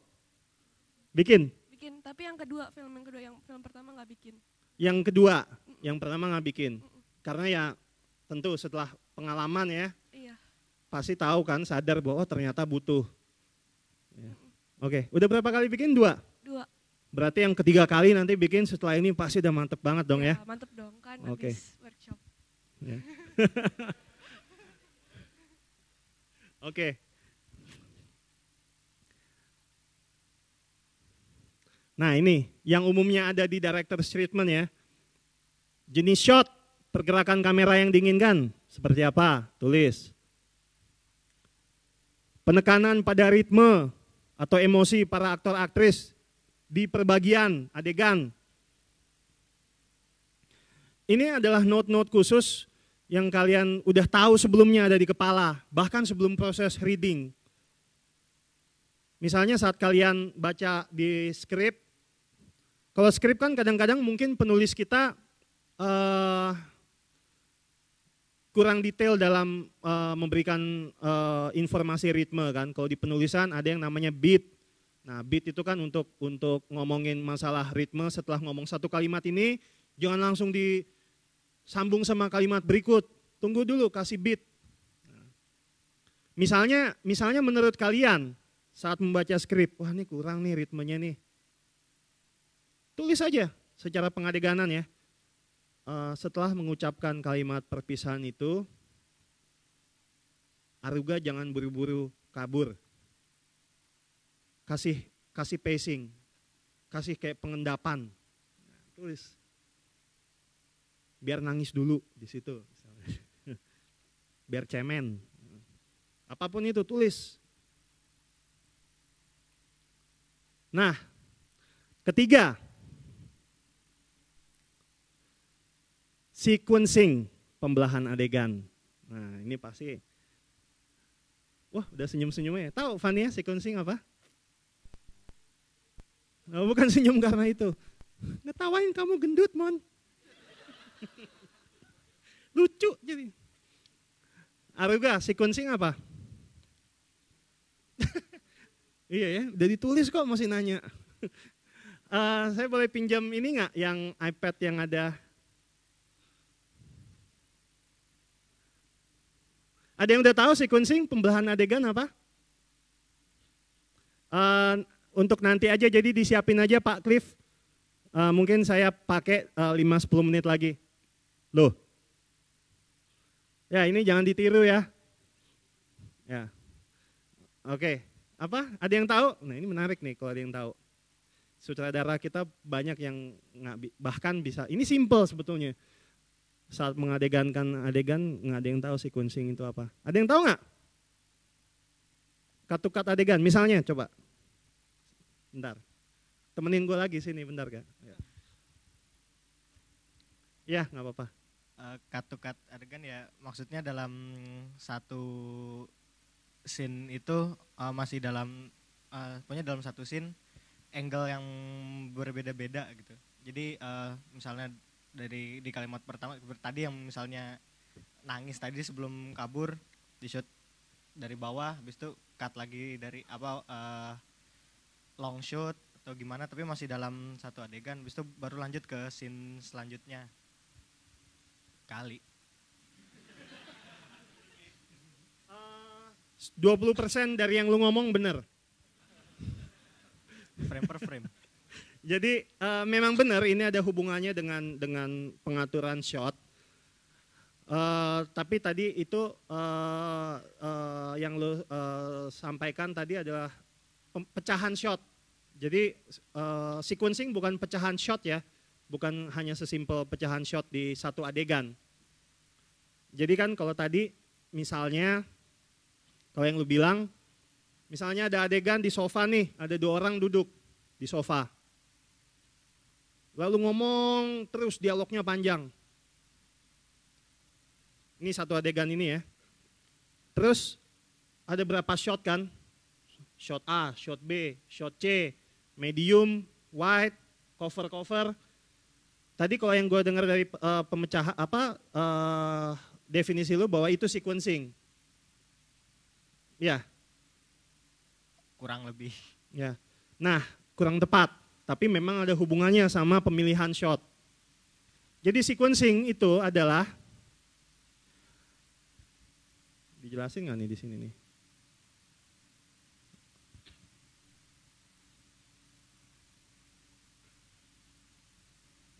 Bikin. Bikin, tapi yang kedua film yang kedua yang film pertama nggak bikin. Yang kedua, mm -mm. yang pertama nggak bikin. Mm -mm. Karena ya tentu setelah pengalaman ya. Iya. Pasti tahu kan, sadar bahwa oh, ternyata butuh. Ya. Mm -mm. Oke, udah berapa kali bikin? Dua. Dua. Berarti yang ketiga kali nanti bikin setelah ini pasti udah mantep banget dong ya? ya? Mantep dong kan. Oke. Okay. Workshop. Ya. Oke. Nah ini yang umumnya ada di director treatment ya. Jenis shot, pergerakan kamera yang diinginkan, seperti apa? Tulis. Penekanan pada ritme atau emosi para aktor aktris di perbagian adegan. Ini adalah note-note khusus yang kalian udah tahu sebelumnya ada di kepala, bahkan sebelum proses reading. Misalnya saat kalian baca di skrip, kalau skrip kan kadang-kadang mungkin penulis kita uh, kurang detail dalam uh, memberikan uh, informasi ritme kan. Kalau di penulisan ada yang namanya beat. Nah beat itu kan untuk untuk ngomongin masalah ritme setelah ngomong satu kalimat ini, jangan langsung di sambung sama kalimat berikut. Tunggu dulu, kasih beat. Misalnya, misalnya menurut kalian saat membaca skrip, wah ini kurang nih ritmenya nih. Tulis saja secara pengadeganan ya. Eh, setelah mengucapkan kalimat perpisahan itu, Aruga jangan buru-buru kabur. Kasih kasih pacing, kasih kayak pengendapan. Tulis biar nangis dulu di situ biar cemen apapun itu tulis nah ketiga sequencing pembelahan adegan nah ini pasti wah udah senyum-senyumnya tahu Fania sequencing apa Oh, bukan senyum karena itu. Ngetawain kamu gendut, Mon. Lucu jadi. apa juga? sequencing apa? iya ya, udah ditulis kok masih nanya. uh, saya boleh pinjam ini nggak yang iPad yang ada? Ada yang udah tahu sequencing pembelahan adegan apa? Uh, untuk nanti aja jadi disiapin aja Pak Cliff. Uh, mungkin saya pakai uh, 5-10 menit lagi. Loh. Ya, ini jangan ditiru ya. Ya. Oke, apa? Ada yang tahu? Nah, ini menarik nih kalau ada yang tahu. Sutradara kita banyak yang bahkan bisa. Ini simple sebetulnya. Saat mengadegankan adegan, nggak ada yang tahu sequencing itu apa. Ada yang tahu nggak? Katukat adegan, misalnya coba. Bentar. Temenin gue lagi sini, bentar gak? Ya, nggak apa-apa cut to cut adegan ya maksudnya dalam satu scene itu uh, masih dalam uh, pokoknya dalam satu scene angle yang berbeda-beda gitu jadi uh, misalnya dari di kalimat pertama tadi yang misalnya nangis tadi sebelum kabur di shoot dari bawah habis itu cut lagi dari apa uh, long shot atau gimana tapi masih dalam satu adegan habis itu baru lanjut ke scene selanjutnya sekali. 20% dari yang lu ngomong benar. Frame per frame. Jadi uh, memang benar ini ada hubungannya dengan dengan pengaturan shot. Uh, tapi tadi itu uh, uh, yang lu uh, sampaikan tadi adalah pecahan shot. Jadi uh, sequencing bukan pecahan shot ya, bukan hanya sesimpel pecahan shot di satu adegan. Jadi kan kalau tadi misalnya kalau yang lu bilang misalnya ada adegan di sofa nih, ada dua orang duduk di sofa. Lalu ngomong terus dialognya panjang. Ini satu adegan ini ya. Terus ada berapa shot kan? Shot A, shot B, shot C, medium, wide, cover cover Tadi kalau yang gue dengar dari uh, pemecah apa uh, definisi lu bahwa itu sequencing. Ya. Kurang lebih. Ya. Nah, kurang tepat, tapi memang ada hubungannya sama pemilihan shot. Jadi sequencing itu adalah dijelasin nggak nih di sini nih?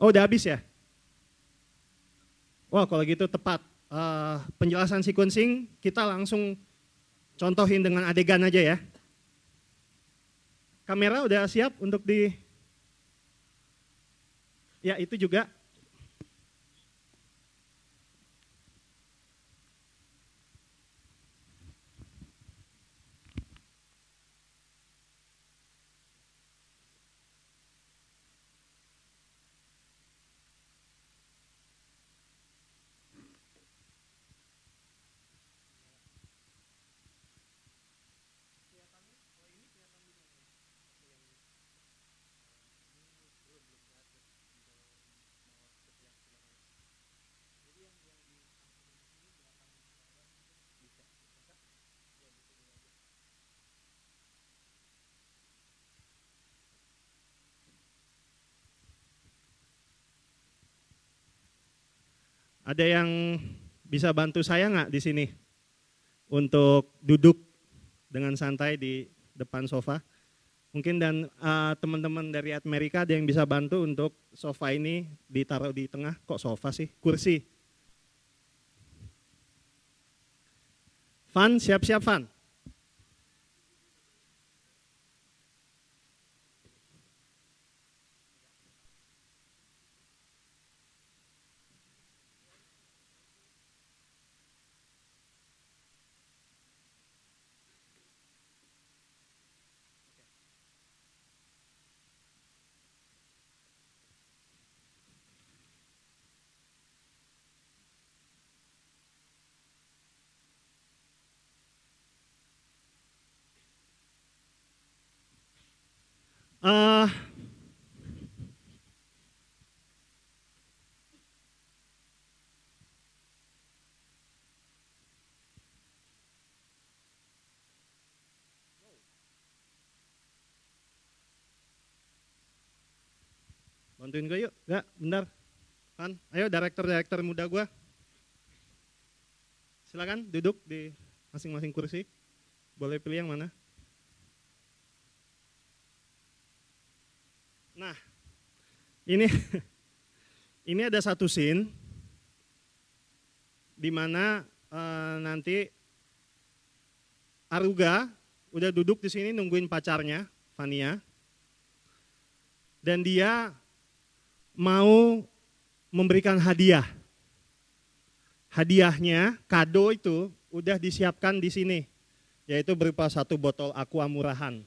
Oh udah habis ya? Wah kalau gitu tepat. Uh, penjelasan sequencing kita langsung contohin dengan adegan aja ya. Kamera udah siap untuk di... Ya itu juga Ada yang bisa bantu saya nggak di sini untuk duduk dengan santai di depan sofa? Mungkin dan uh, teman-teman dari Amerika ada yang bisa bantu untuk sofa ini ditaruh di tengah. Kok sofa sih? Kursi. Fan, siap-siap Fan. Bantuin gue yuk, gak, benar Kan, ayo direktur-direktur muda gue. Silakan duduk di masing-masing kursi. Boleh pilih yang mana. Nah, ini ini ada satu scene di mana e, nanti Aruga udah duduk di sini nungguin pacarnya, Fania. Dan dia mau memberikan hadiah. Hadiahnya, kado itu udah disiapkan di sini, yaitu berupa satu botol aqua murahan.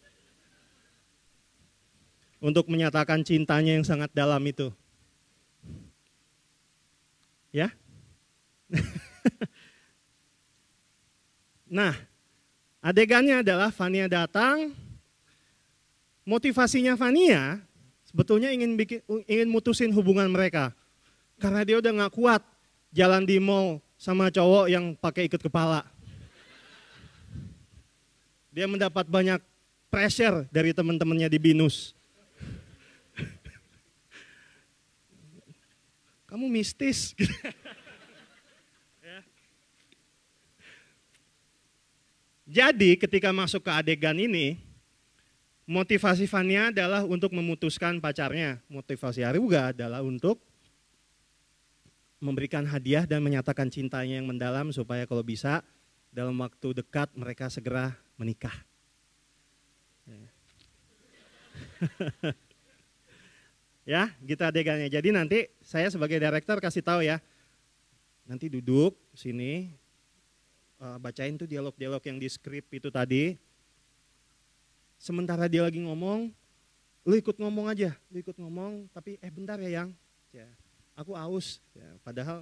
Untuk menyatakan cintanya yang sangat dalam itu. Ya? nah, adegannya adalah Fania datang, motivasinya Fania sebetulnya ingin bikin ingin mutusin hubungan mereka karena dia udah nggak kuat jalan di mall sama cowok yang pakai ikut kepala. Dia mendapat banyak pressure dari teman-temannya di Binus. Kamu mistis. Ya. Jadi ketika masuk ke adegan ini, Motivasi Fania adalah untuk memutuskan pacarnya. Motivasi Aruga adalah untuk memberikan hadiah dan menyatakan cintanya yang mendalam supaya kalau bisa dalam waktu dekat mereka segera menikah. ya, kita gitu adegannya. Jadi nanti saya sebagai director kasih tahu ya. Nanti duduk sini, eh, bacain tuh dialog-dialog yang di skrip itu tadi sementara dia lagi ngomong, lu ikut ngomong aja, lu ikut ngomong, tapi eh bentar ya yang, ya, aku aus, ya, padahal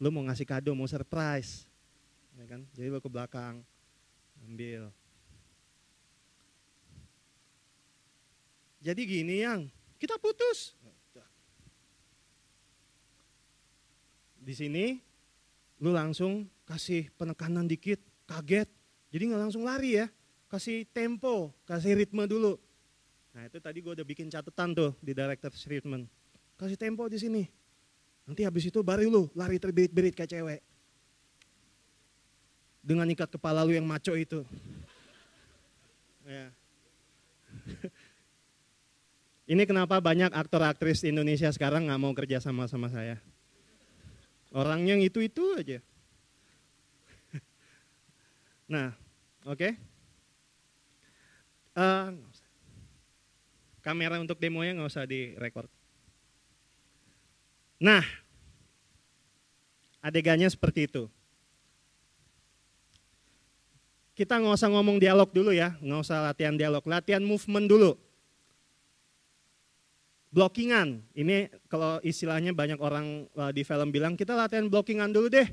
lu mau ngasih kado, mau surprise, ya kan? Jadi lu ke belakang, ambil. Jadi gini yang, kita putus. Di sini, lu langsung kasih penekanan dikit, kaget, jadi nggak langsung lari ya kasih tempo, kasih ritme dulu. Nah itu tadi gue udah bikin catatan tuh di director treatment. Kasih tempo di sini. Nanti habis itu baru lu lari terbirit-birit kayak cewek. Dengan ikat kepala lu yang maco itu. ya. Ini kenapa banyak aktor-aktris Indonesia sekarang nggak mau kerja sama sama saya. Orangnya itu itu aja. Nah, oke. Okay. Uh, kamera untuk demonya nggak usah direcord. Nah, adegannya seperti itu. Kita nggak usah ngomong dialog dulu ya, nggak usah latihan dialog, latihan movement dulu. Blockingan, ini kalau istilahnya banyak orang eh, di film bilang, kita latihan blockingan dulu deh.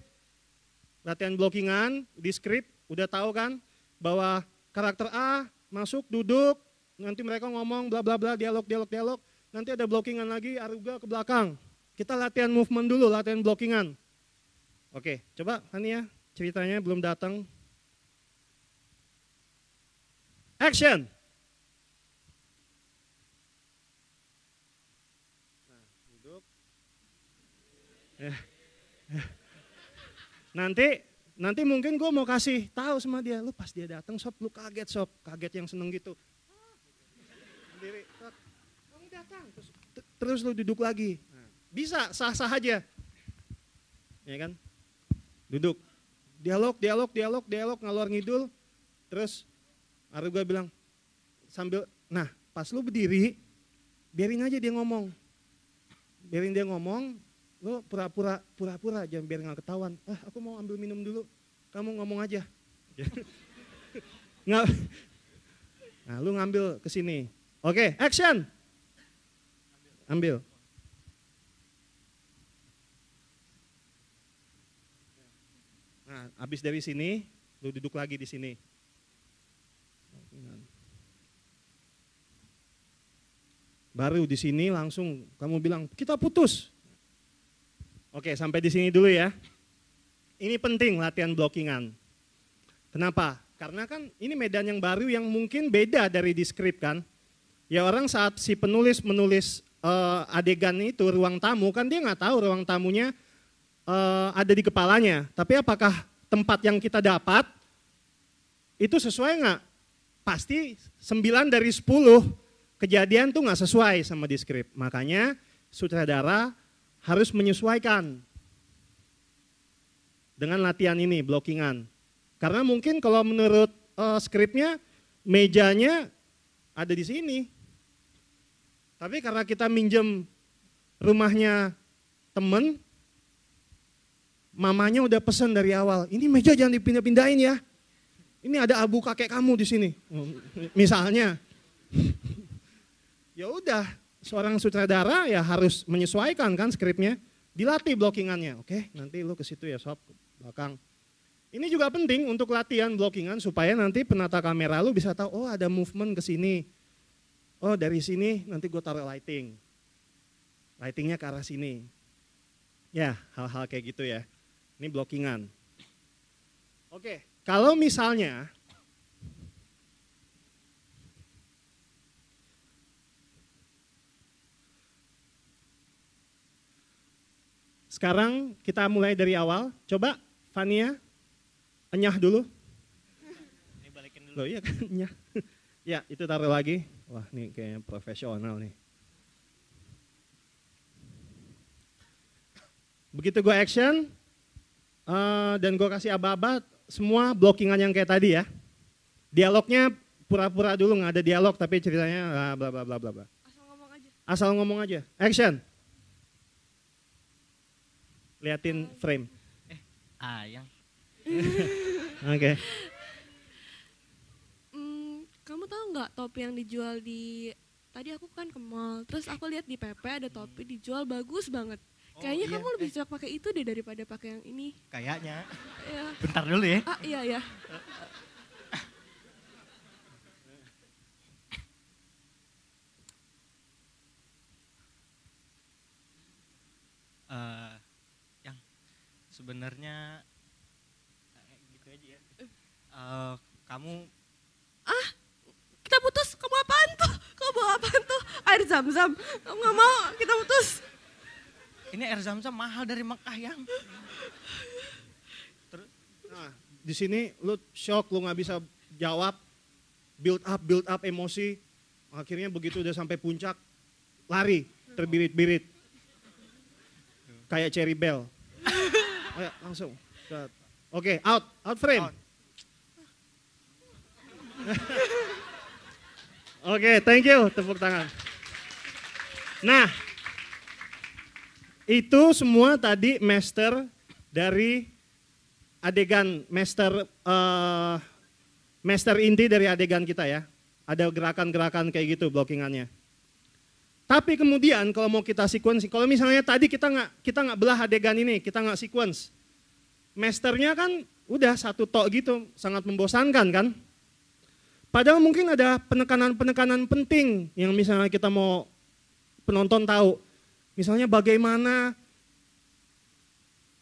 Latihan blockingan di script, udah tahu kan bahwa karakter A Masuk, duduk, nanti mereka ngomong bla bla bla, dialog, dialog, dialog. Nanti ada blockingan lagi, Aruga ke belakang. Kita latihan movement dulu, latihan blockingan. Oke, coba ya ceritanya belum datang. Action! Nah, duduk. Eh. eh. Nanti Nanti mungkin gue mau kasih tahu sama dia, lu pas dia datang sob, lu kaget sob, kaget yang seneng gitu. Sendiri, terus, terus lu duduk lagi. Bisa, sah-sah aja. Ya kan? Duduk. Dialog, dialog, dialog, dialog, ngalor ngidul. Terus, baru gue bilang, sambil, nah pas lu berdiri, biarin aja dia ngomong. Biarin dia ngomong, lo pura-pura pura-pura aja biar nggak ketahuan ah aku mau ambil minum dulu kamu ngomong aja nggak nah lu ngambil ke sini oke okay, action ambil nah abis dari sini lu duduk lagi di sini baru di sini langsung kamu bilang kita putus Oke, sampai di sini dulu ya. Ini penting latihan blockingan. Kenapa? Karena kan ini medan yang baru yang mungkin beda dari di kan. Ya orang saat si penulis menulis uh, adegan itu ruang tamu kan dia nggak tahu ruang tamunya uh, ada di kepalanya. Tapi apakah tempat yang kita dapat itu sesuai nggak? Pasti 9 dari 10 kejadian tuh nggak sesuai sama di Makanya sutradara harus menyesuaikan dengan latihan ini, blockingan. Karena mungkin kalau menurut uh, skripnya, mejanya ada di sini. Tapi karena kita minjem rumahnya temen, mamanya udah pesan dari awal, ini meja jangan dipindah-pindahin ya. Ini ada abu kakek kamu di sini. Misalnya. ya udah, seorang sutradara ya harus menyesuaikan kan skripnya, dilatih blockingannya. Oke, nanti lu ke situ ya sob, belakang. Ini juga penting untuk latihan blockingan supaya nanti penata kamera lu bisa tahu, oh ada movement ke sini. Oh dari sini nanti gue taruh lighting. Lightingnya ke arah sini. Ya, hal-hal kayak gitu ya. Ini blockingan. Oke, kalau misalnya Sekarang kita mulai dari awal. Coba Fania, enyah dulu. Ini balikin dulu. Loh, iya kan, enyah. ya, itu taruh lagi. Wah, ini kayaknya profesional nih. Begitu gue action, uh, dan gue kasih aba-aba, semua blockingan yang kayak tadi ya. Dialognya pura-pura dulu, nggak ada dialog, tapi ceritanya ah, bla bla bla bla bla. Asal ngomong aja. Asal ngomong aja. Action liatin frame. Eh, ayang. Oke. Okay. Mm, kamu tahu nggak topi yang dijual di tadi aku kan ke mall, terus aku lihat di PP ada topi dijual bagus banget. Oh, Kayaknya iya. kamu lebih cocok eh. pakai itu deh daripada pakai yang ini. Kayaknya. Ya. Bentar dulu ya. Ah, iya ya. uh, sebenarnya gitu aja ya. Uh, eh, kamu ah kita putus kamu apa tuh kamu apa tuh air zam-zam kamu nggak mau kita putus ini air zam-zam mahal dari Mekah yang terus nah di sini lu shock lu nggak bisa jawab build up build up emosi akhirnya begitu udah sampai puncak lari terbirit-birit kayak cherry bell ya, langsung. Oke, okay, out, out frame. Oke, okay, thank you. Tepuk tangan. Nah, itu semua tadi master dari adegan master uh, master inti dari adegan kita ya. Ada gerakan-gerakan kayak gitu blockingannya. Tapi kemudian kalau mau kita sequencing, kalau misalnya tadi kita nggak kita nggak belah adegan ini, kita nggak sequence, masternya kan udah satu tok gitu, sangat membosankan kan? Padahal mungkin ada penekanan-penekanan penting yang misalnya kita mau penonton tahu. Misalnya bagaimana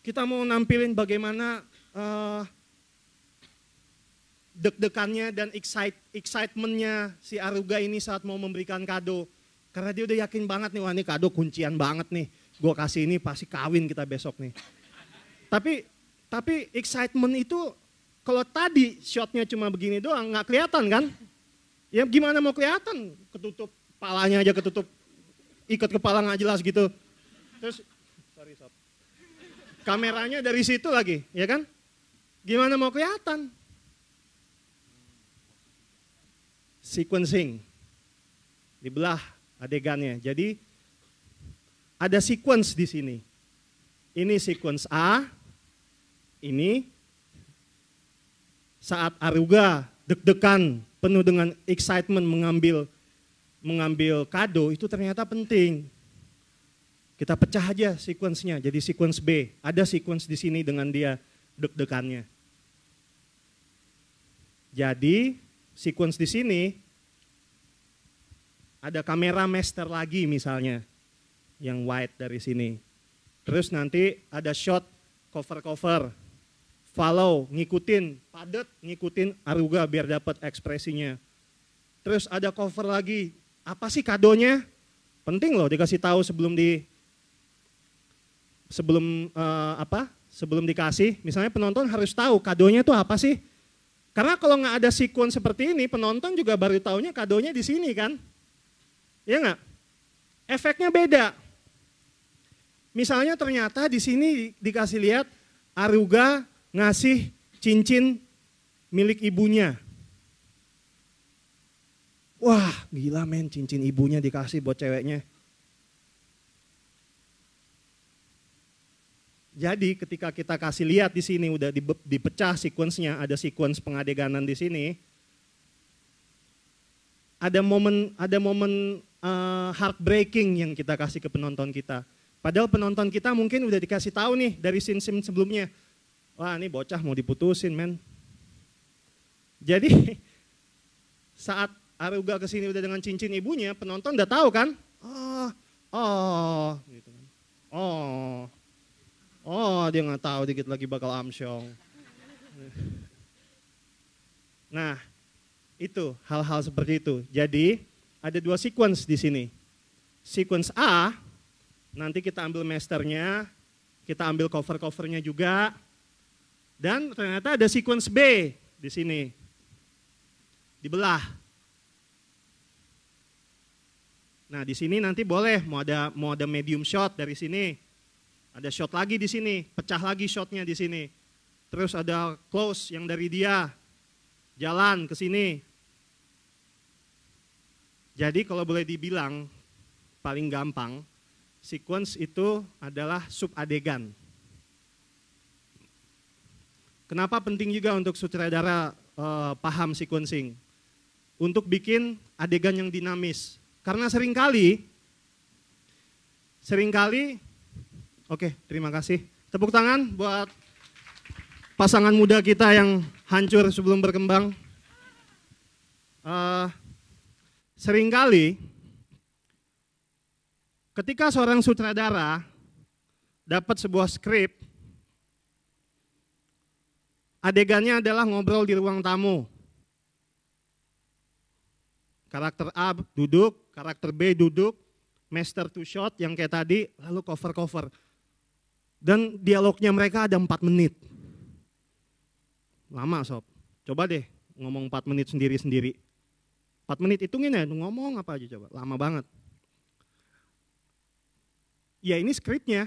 kita mau nampilin bagaimana uh, deg-degannya dan excite, excitementnya si Aruga ini saat mau memberikan kado karena dia udah yakin banget nih, wah ini kado kuncian banget nih. Gue kasih ini pasti kawin kita besok nih. Tapi tapi excitement itu kalau tadi shotnya cuma begini doang nggak kelihatan kan? Ya gimana mau kelihatan? Ketutup kepalanya aja ketutup, ikat kepala nggak jelas gitu. Terus sorry sob. Kameranya dari situ lagi, ya kan? Gimana mau kelihatan? Sequencing, dibelah adegannya. Jadi ada sequence di sini. Ini sequence A, ini saat Aruga deg-degan penuh dengan excitement mengambil mengambil kado itu ternyata penting. Kita pecah aja sequence-nya jadi sequence B. Ada sequence di sini dengan dia deg-degannya. Jadi sequence di sini ada kamera master lagi misalnya yang white dari sini. Terus nanti ada shot cover-cover, follow, ngikutin, padat, ngikutin Aruga biar dapat ekspresinya. Terus ada cover lagi, apa sih kadonya? Penting loh dikasih tahu sebelum di sebelum uh, apa? Sebelum dikasih, misalnya penonton harus tahu kadonya itu apa sih? Karena kalau nggak ada sequence seperti ini, penonton juga baru taunya kadonya di sini kan. Ya enggak? Efeknya beda. Misalnya ternyata di sini dikasih lihat Aruga ngasih cincin milik ibunya. Wah gila men cincin ibunya dikasih buat ceweknya. Jadi ketika kita kasih lihat di sini udah dipecah sequence-nya, ada sequence pengadeganan di sini. Ada momen ada momen uh, heartbreaking yang kita kasih ke penonton kita. Padahal penonton kita mungkin udah dikasih tahu nih dari scene-scene sebelumnya. Wah ini bocah mau diputusin men. Jadi saat Aruga kesini udah dengan cincin ibunya, penonton udah tahu kan? Oh, oh, gitu Oh, oh dia nggak tahu dikit lagi bakal amsyong. Nah, itu hal-hal seperti itu. Jadi ada dua sequence di sini. Sequence A, nanti kita ambil masternya, kita ambil cover-covernya juga. Dan ternyata ada sequence B di sini. Dibelah. Nah, di sini nanti boleh mau ada mau ada medium shot dari sini. Ada shot lagi di sini, pecah lagi shotnya di sini. Terus ada close yang dari dia. Jalan ke sini. Jadi kalau boleh dibilang paling gampang, sequence itu adalah sub adegan. Kenapa penting juga untuk sutradara eh, paham sequencing? Untuk bikin adegan yang dinamis. Karena seringkali, seringkali, oke okay, terima kasih. Tepuk tangan buat pasangan muda kita yang hancur sebelum berkembang. Uh, seringkali ketika seorang sutradara dapat sebuah skrip, adegannya adalah ngobrol di ruang tamu. Karakter A duduk, karakter B duduk, master to shot yang kayak tadi, lalu cover-cover. Dan dialognya mereka ada 4 menit. Lama sob, coba deh ngomong 4 menit sendiri-sendiri. 4 menit hitungin ya, ngomong apa aja coba, lama banget. Ya ini skripnya.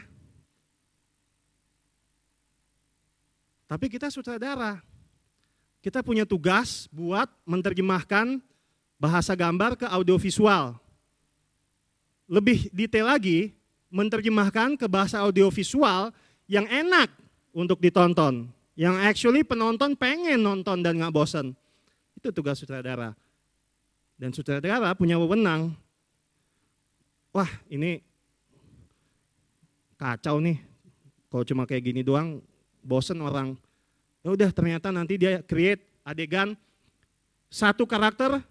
Tapi kita sutradara. Kita punya tugas buat menerjemahkan bahasa gambar ke audiovisual. Lebih detail lagi, menerjemahkan ke bahasa audiovisual yang enak untuk ditonton. Yang actually penonton pengen nonton dan nggak bosen. Itu tugas sutradara. Dan saudara punya wewenang. Wah, ini kacau nih. Kalau cuma kayak gini doang, bosen orang. Ya udah ternyata nanti dia create adegan satu karakter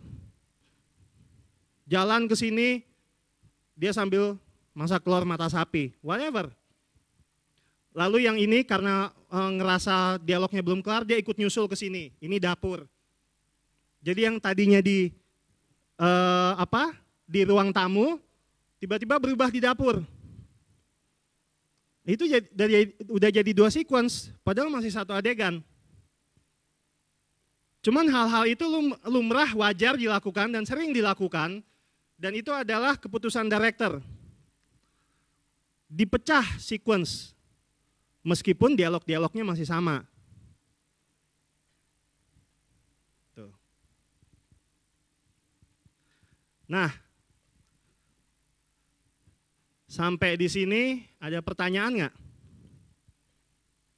jalan ke sini dia sambil masak telur mata sapi, whatever. Lalu yang ini karena e, ngerasa dialognya belum kelar, dia ikut nyusul ke sini. Ini dapur. Jadi yang tadinya di uh, apa di ruang tamu tiba-tiba berubah di dapur. Itu dari, udah jadi dua sequence, padahal masih satu adegan. Cuman hal-hal itu lum, lumrah wajar dilakukan dan sering dilakukan, dan itu adalah keputusan director. Dipecah sequence, meskipun dialog-dialognya masih sama. Nah, sampai di sini ada pertanyaan nggak?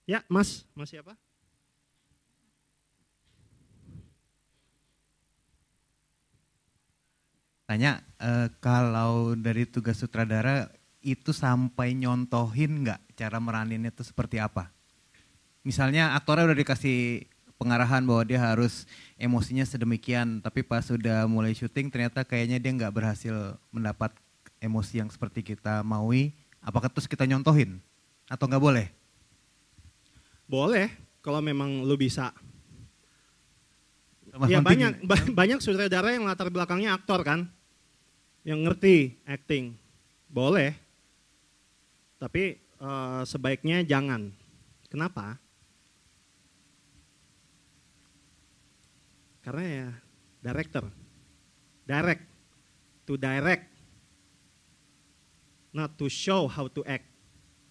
Ya, Mas, Mas siapa? Tanya, e, kalau dari tugas sutradara itu sampai nyontohin nggak cara meraninnya itu seperti apa? Misalnya aktornya udah dikasih pengarahan bahwa dia harus emosinya sedemikian tapi pas sudah mulai syuting ternyata kayaknya dia nggak berhasil mendapat emosi yang seperti kita maui apakah terus kita nyontohin atau nggak boleh boleh kalau memang lu bisa Mas ya banyak ba banyak sutradara yang latar belakangnya aktor kan yang ngerti acting boleh tapi uh, sebaiknya jangan kenapa Karena ya director, direct, to direct, not to show how to act,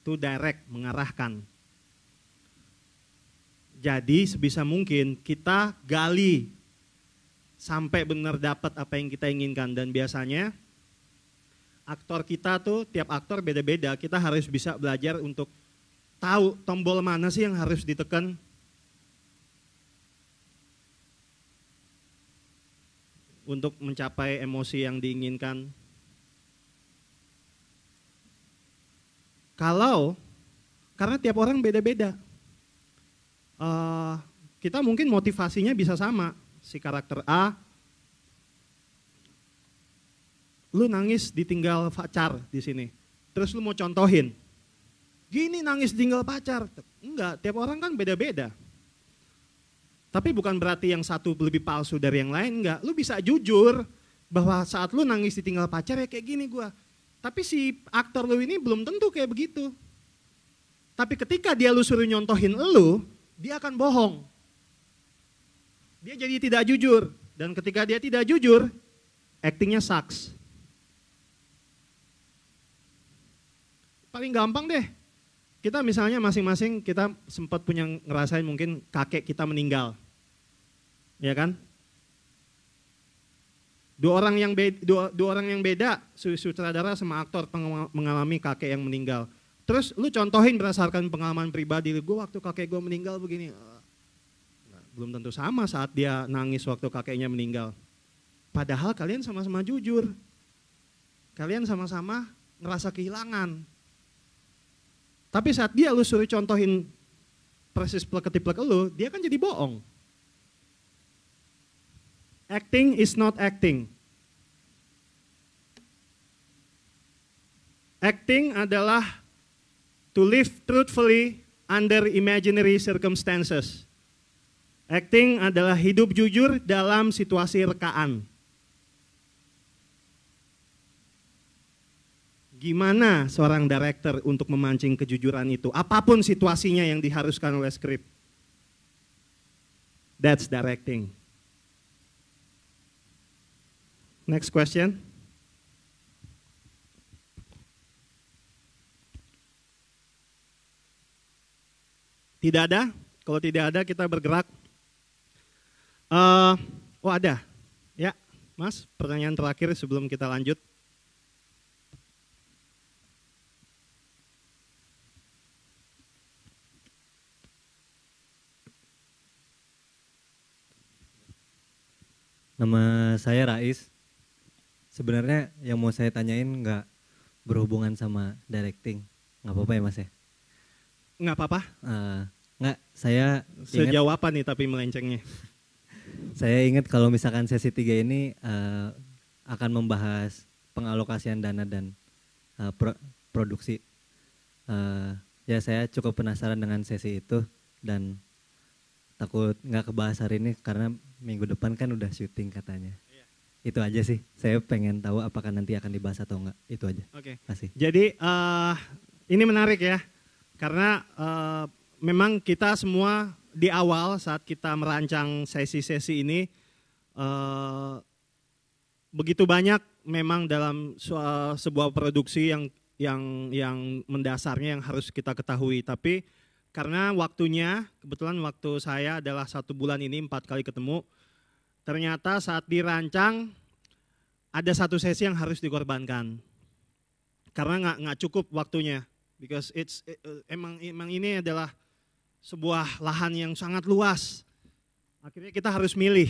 to direct, mengarahkan. Jadi sebisa mungkin kita gali sampai benar dapat apa yang kita inginkan dan biasanya aktor kita tuh tiap aktor beda-beda kita harus bisa belajar untuk tahu tombol mana sih yang harus ditekan untuk mencapai emosi yang diinginkan. Kalau karena tiap orang beda-beda, uh, kita mungkin motivasinya bisa sama. Si karakter A, lu nangis ditinggal pacar di sini, terus lu mau contohin, gini nangis ditinggal pacar, enggak. Tiap orang kan beda-beda tapi bukan berarti yang satu lebih palsu dari yang lain, enggak. Lu bisa jujur bahwa saat lu nangis ditinggal pacar ya kayak gini gua. Tapi si aktor lu ini belum tentu kayak begitu. Tapi ketika dia lu suruh nyontohin lu, dia akan bohong. Dia jadi tidak jujur. Dan ketika dia tidak jujur, actingnya sucks. Paling gampang deh, kita misalnya masing-masing kita sempat punya ngerasain mungkin kakek kita meninggal. Ya kan? Dua orang yang beda, dua, dua orang yang beda sutradara sama aktor mengalami kakek yang meninggal. Terus lu contohin berdasarkan pengalaman pribadi lu, gue waktu kakek gue meninggal begini. Eh, nah, belum tentu sama saat dia nangis waktu kakeknya meninggal. Padahal kalian sama-sama jujur. Kalian sama-sama ngerasa kehilangan. Tapi saat dia lu suruh contohin persis pleketi plek lu, dia kan jadi bohong. Acting is not acting. Acting adalah to live truthfully under imaginary circumstances. Acting adalah hidup jujur dalam situasi rekaan. Gimana seorang director untuk memancing kejujuran itu? Apapun situasinya yang diharuskan oleh skrip. That's directing. Next question. Tidak ada? Kalau tidak ada kita bergerak. Uh, oh ada. Ya, Mas, pertanyaan terakhir sebelum kita lanjut. Nama saya Rais. Sebenarnya yang mau saya tanyain nggak berhubungan sama directing, nggak apa-apa ya mas ya? Nggak apa-apa. Uh, nggak, saya sejauh apa nih tapi melencengnya? saya ingat kalau misalkan sesi tiga ini uh, akan membahas pengalokasian dana dan uh, pro produksi. Uh, ya saya cukup penasaran dengan sesi itu dan takut nggak kebahas hari ini karena minggu depan kan udah syuting katanya itu aja sih. Saya pengen tahu apakah nanti akan dibahas atau enggak. Itu aja. Oke. Okay. Kasih. Jadi uh, ini menarik ya. Karena uh, memang kita semua di awal saat kita merancang sesi-sesi ini uh, begitu banyak memang dalam sebuah produksi yang yang yang mendasarnya yang harus kita ketahui tapi karena waktunya kebetulan waktu saya adalah satu bulan ini empat kali ketemu ternyata saat dirancang ada satu sesi yang harus dikorbankan karena nggak nggak cukup waktunya because it's it, eh, emang emang ini adalah sebuah lahan yang sangat luas akhirnya kita harus milih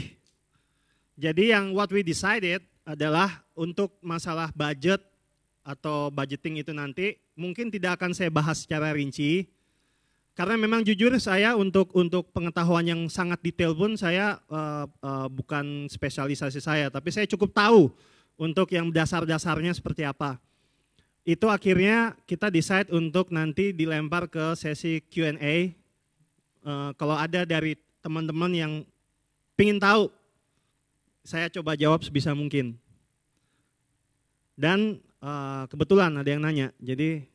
jadi yang what we decided adalah untuk masalah budget atau budgeting itu nanti mungkin tidak akan saya bahas secara rinci karena memang jujur saya untuk untuk pengetahuan yang sangat detail pun saya uh, uh, bukan spesialisasi saya, tapi saya cukup tahu untuk yang dasar-dasarnya seperti apa. Itu akhirnya kita decide untuk nanti dilempar ke sesi Q&A. Uh, eh, kalau ada dari teman-teman yang pingin tahu, saya coba jawab sebisa mungkin. Dan uh, kebetulan ada yang nanya, jadi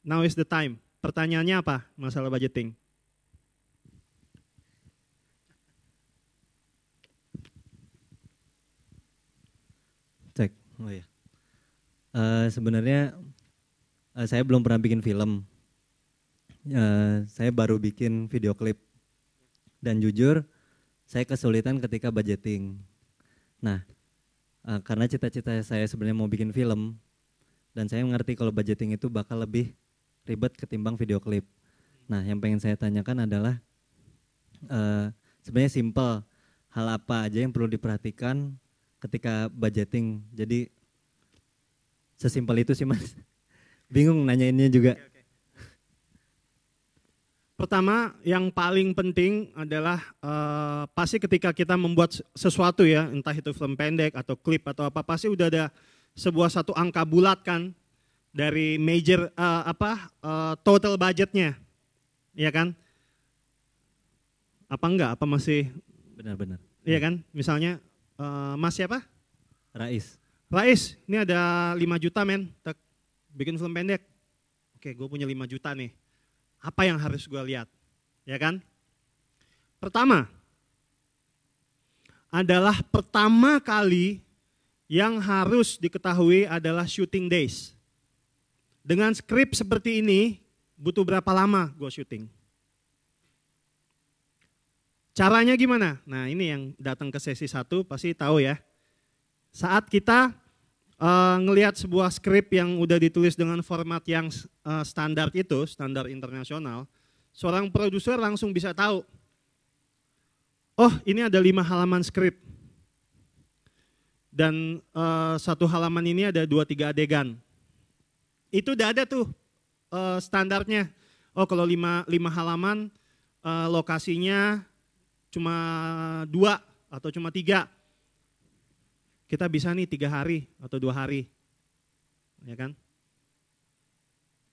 now is the time. Pertanyaannya apa masalah budgeting? Cek. Oh ya, Uh, sebenarnya uh, saya belum pernah bikin film. Uh, saya baru bikin video klip. Dan jujur, saya kesulitan ketika budgeting. Nah, uh, karena cita-cita saya sebenarnya mau bikin film dan saya mengerti kalau budgeting itu bakal lebih ribet ketimbang video klip. Nah, yang pengen saya tanyakan adalah uh, sebenarnya simple hal apa aja yang perlu diperhatikan ketika budgeting. Jadi sesimpel itu sih mas. Bingung nanyainnya juga. Okay, okay. Pertama, yang paling penting adalah uh, pasti ketika kita membuat sesuatu ya, entah itu film pendek atau klip atau apa, pasti udah ada sebuah satu angka bulat kan dari major uh, apa uh, total budgetnya, ya kan? Apa enggak? Apa masih? Benar-benar. Iya kan? Misalnya uh, Mas siapa? Rais. Rais, ini ada 5 juta men, Tek, bikin film pendek. Oke, gue punya 5 juta nih. Apa yang harus gue lihat? Ya kan? Pertama, adalah pertama kali yang harus diketahui adalah shooting days. Dengan skrip seperti ini, butuh berapa lama gue syuting? Caranya gimana? Nah ini yang datang ke sesi satu pasti tahu ya. Saat kita uh, ngelihat sebuah skrip yang udah ditulis dengan format yang uh, standar itu, standar internasional, seorang produser langsung bisa tahu, oh ini ada lima halaman skrip, dan uh, satu halaman ini ada dua tiga adegan. Itu udah ada tuh uh, standarnya. Oh kalau lima, lima halaman uh, lokasinya cuma dua atau cuma tiga. Kita bisa nih tiga hari atau dua hari. Ya kan?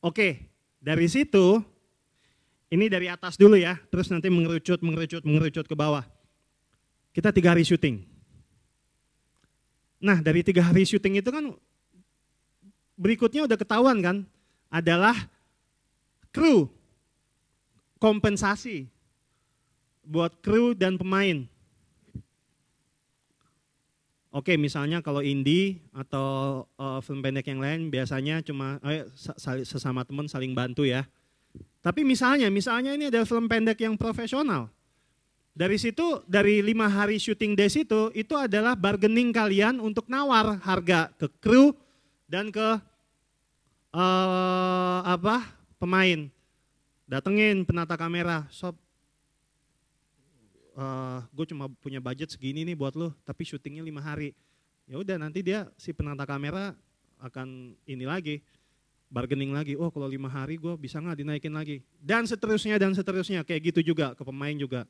Oke, dari situ ini dari atas dulu ya, terus nanti mengerucut, mengerucut, mengerucut ke bawah. Kita tiga hari syuting. Nah dari tiga hari syuting itu kan berikutnya udah ketahuan kan, adalah kru, kompensasi buat kru dan pemain. Oke, misalnya kalau indie atau uh, film pendek yang lain biasanya cuma eh, sesama teman saling bantu ya. Tapi misalnya, misalnya ini adalah film pendek yang profesional. Dari situ, dari lima hari syuting di situ itu adalah bargaining kalian untuk nawar harga ke kru, dan ke uh, apa pemain. Datengin penata kamera, sob. Uh, eh, gue cuma punya budget segini nih buat lo, tapi syutingnya lima hari. Ya udah nanti dia si penata kamera akan ini lagi bargaining lagi. Oh kalau lima hari gue bisa nggak dinaikin lagi. Dan seterusnya dan seterusnya kayak gitu juga ke pemain juga.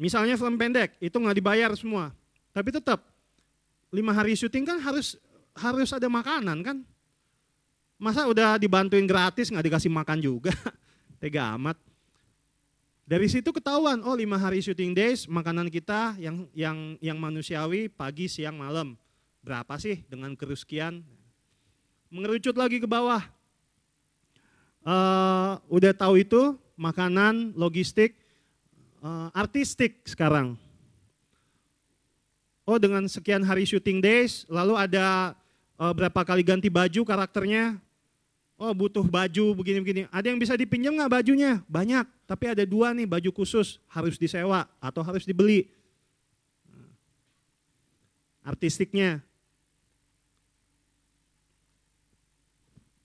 Misalnya film pendek itu nggak dibayar semua, tapi tetap lima hari syuting kan harus harus ada makanan kan. Masa udah dibantuin gratis nggak dikasih makan juga. Tega amat. Dari situ ketahuan, oh lima hari shooting days, makanan kita yang yang yang manusiawi pagi, siang, malam. Berapa sih dengan keruskian? Mengerucut lagi ke bawah. Uh, udah tahu itu, makanan, logistik, uh, artistik sekarang. Oh dengan sekian hari shooting days, lalu ada uh, berapa kali ganti baju karakternya. Oh butuh baju begini-begini. Ada yang bisa dipinjam nggak bajunya? Banyak. Tapi ada dua nih baju khusus harus disewa atau harus dibeli. Hmm. Artistiknya.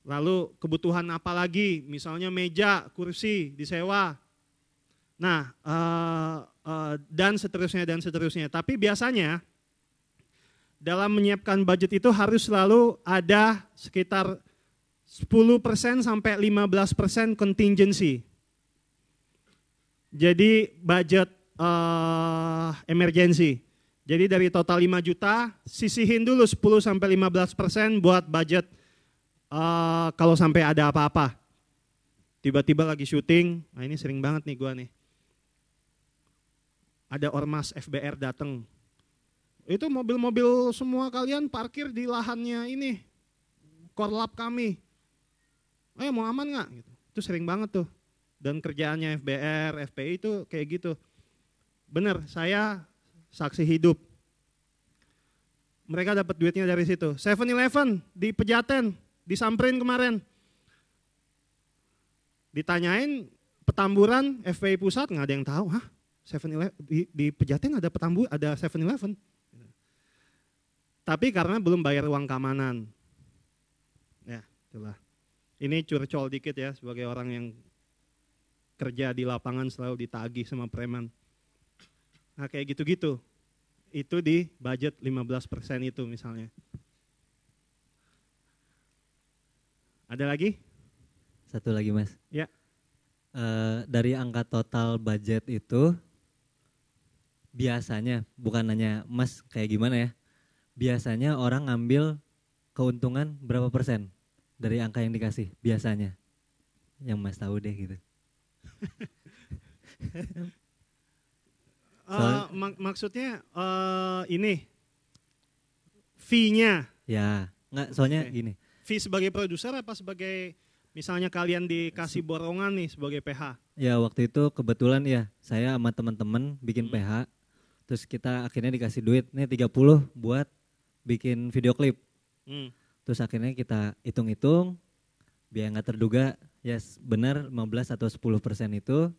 Lalu kebutuhan apa lagi? Misalnya meja, kursi disewa. Nah, uh, uh, dan seterusnya dan seterusnya. Tapi biasanya dalam menyiapkan budget itu harus selalu ada sekitar 10% sampai 15% contingency. Jadi budget uh, emergency. Jadi dari total 5 juta, sisihin dulu 10 sampai 15% buat budget uh, kalau sampai ada apa-apa. Tiba-tiba lagi syuting, nah ini sering banget nih gua nih. Ada ormas FBR datang, itu mobil-mobil semua kalian parkir di lahannya ini, korlap kami. Ayo mau aman nggak? Gitu. Itu sering banget tuh. Dan kerjaannya FBR, FPI itu kayak gitu. Bener, saya saksi hidup. Mereka dapat duitnya dari situ. 7-Eleven di Pejaten, disamperin kemarin. Ditanyain petamburan FPI pusat nggak ada yang tahu, hah? Seven Eleven di, di Pejaten ada petambu ada Seven Eleven. Tapi karena belum bayar uang keamanan. Ya, itulah. Ini curcol dikit ya sebagai orang yang kerja di lapangan selalu ditagih sama preman. Nah, kayak gitu-gitu. Itu di budget 15% itu misalnya. Ada lagi? Satu lagi mas. Ya. E, dari angka total budget itu biasanya bukan hanya mas kayak gimana ya biasanya orang ngambil keuntungan berapa persen dari angka yang dikasih biasanya? Yang Mas tahu deh gitu. uh, mak maksudnya uh, ini fee-nya. Ya, nggak soalnya okay. gini. Fee sebagai produser apa sebagai misalnya kalian dikasih borongan nih sebagai PH? Ya waktu itu kebetulan ya saya sama teman-teman bikin hmm. PH, terus kita akhirnya dikasih duit nih 30 buat bikin video klip. Hmm. Terus akhirnya kita hitung-hitung biaya nggak terduga, yes benar 15 atau 10 persen itu.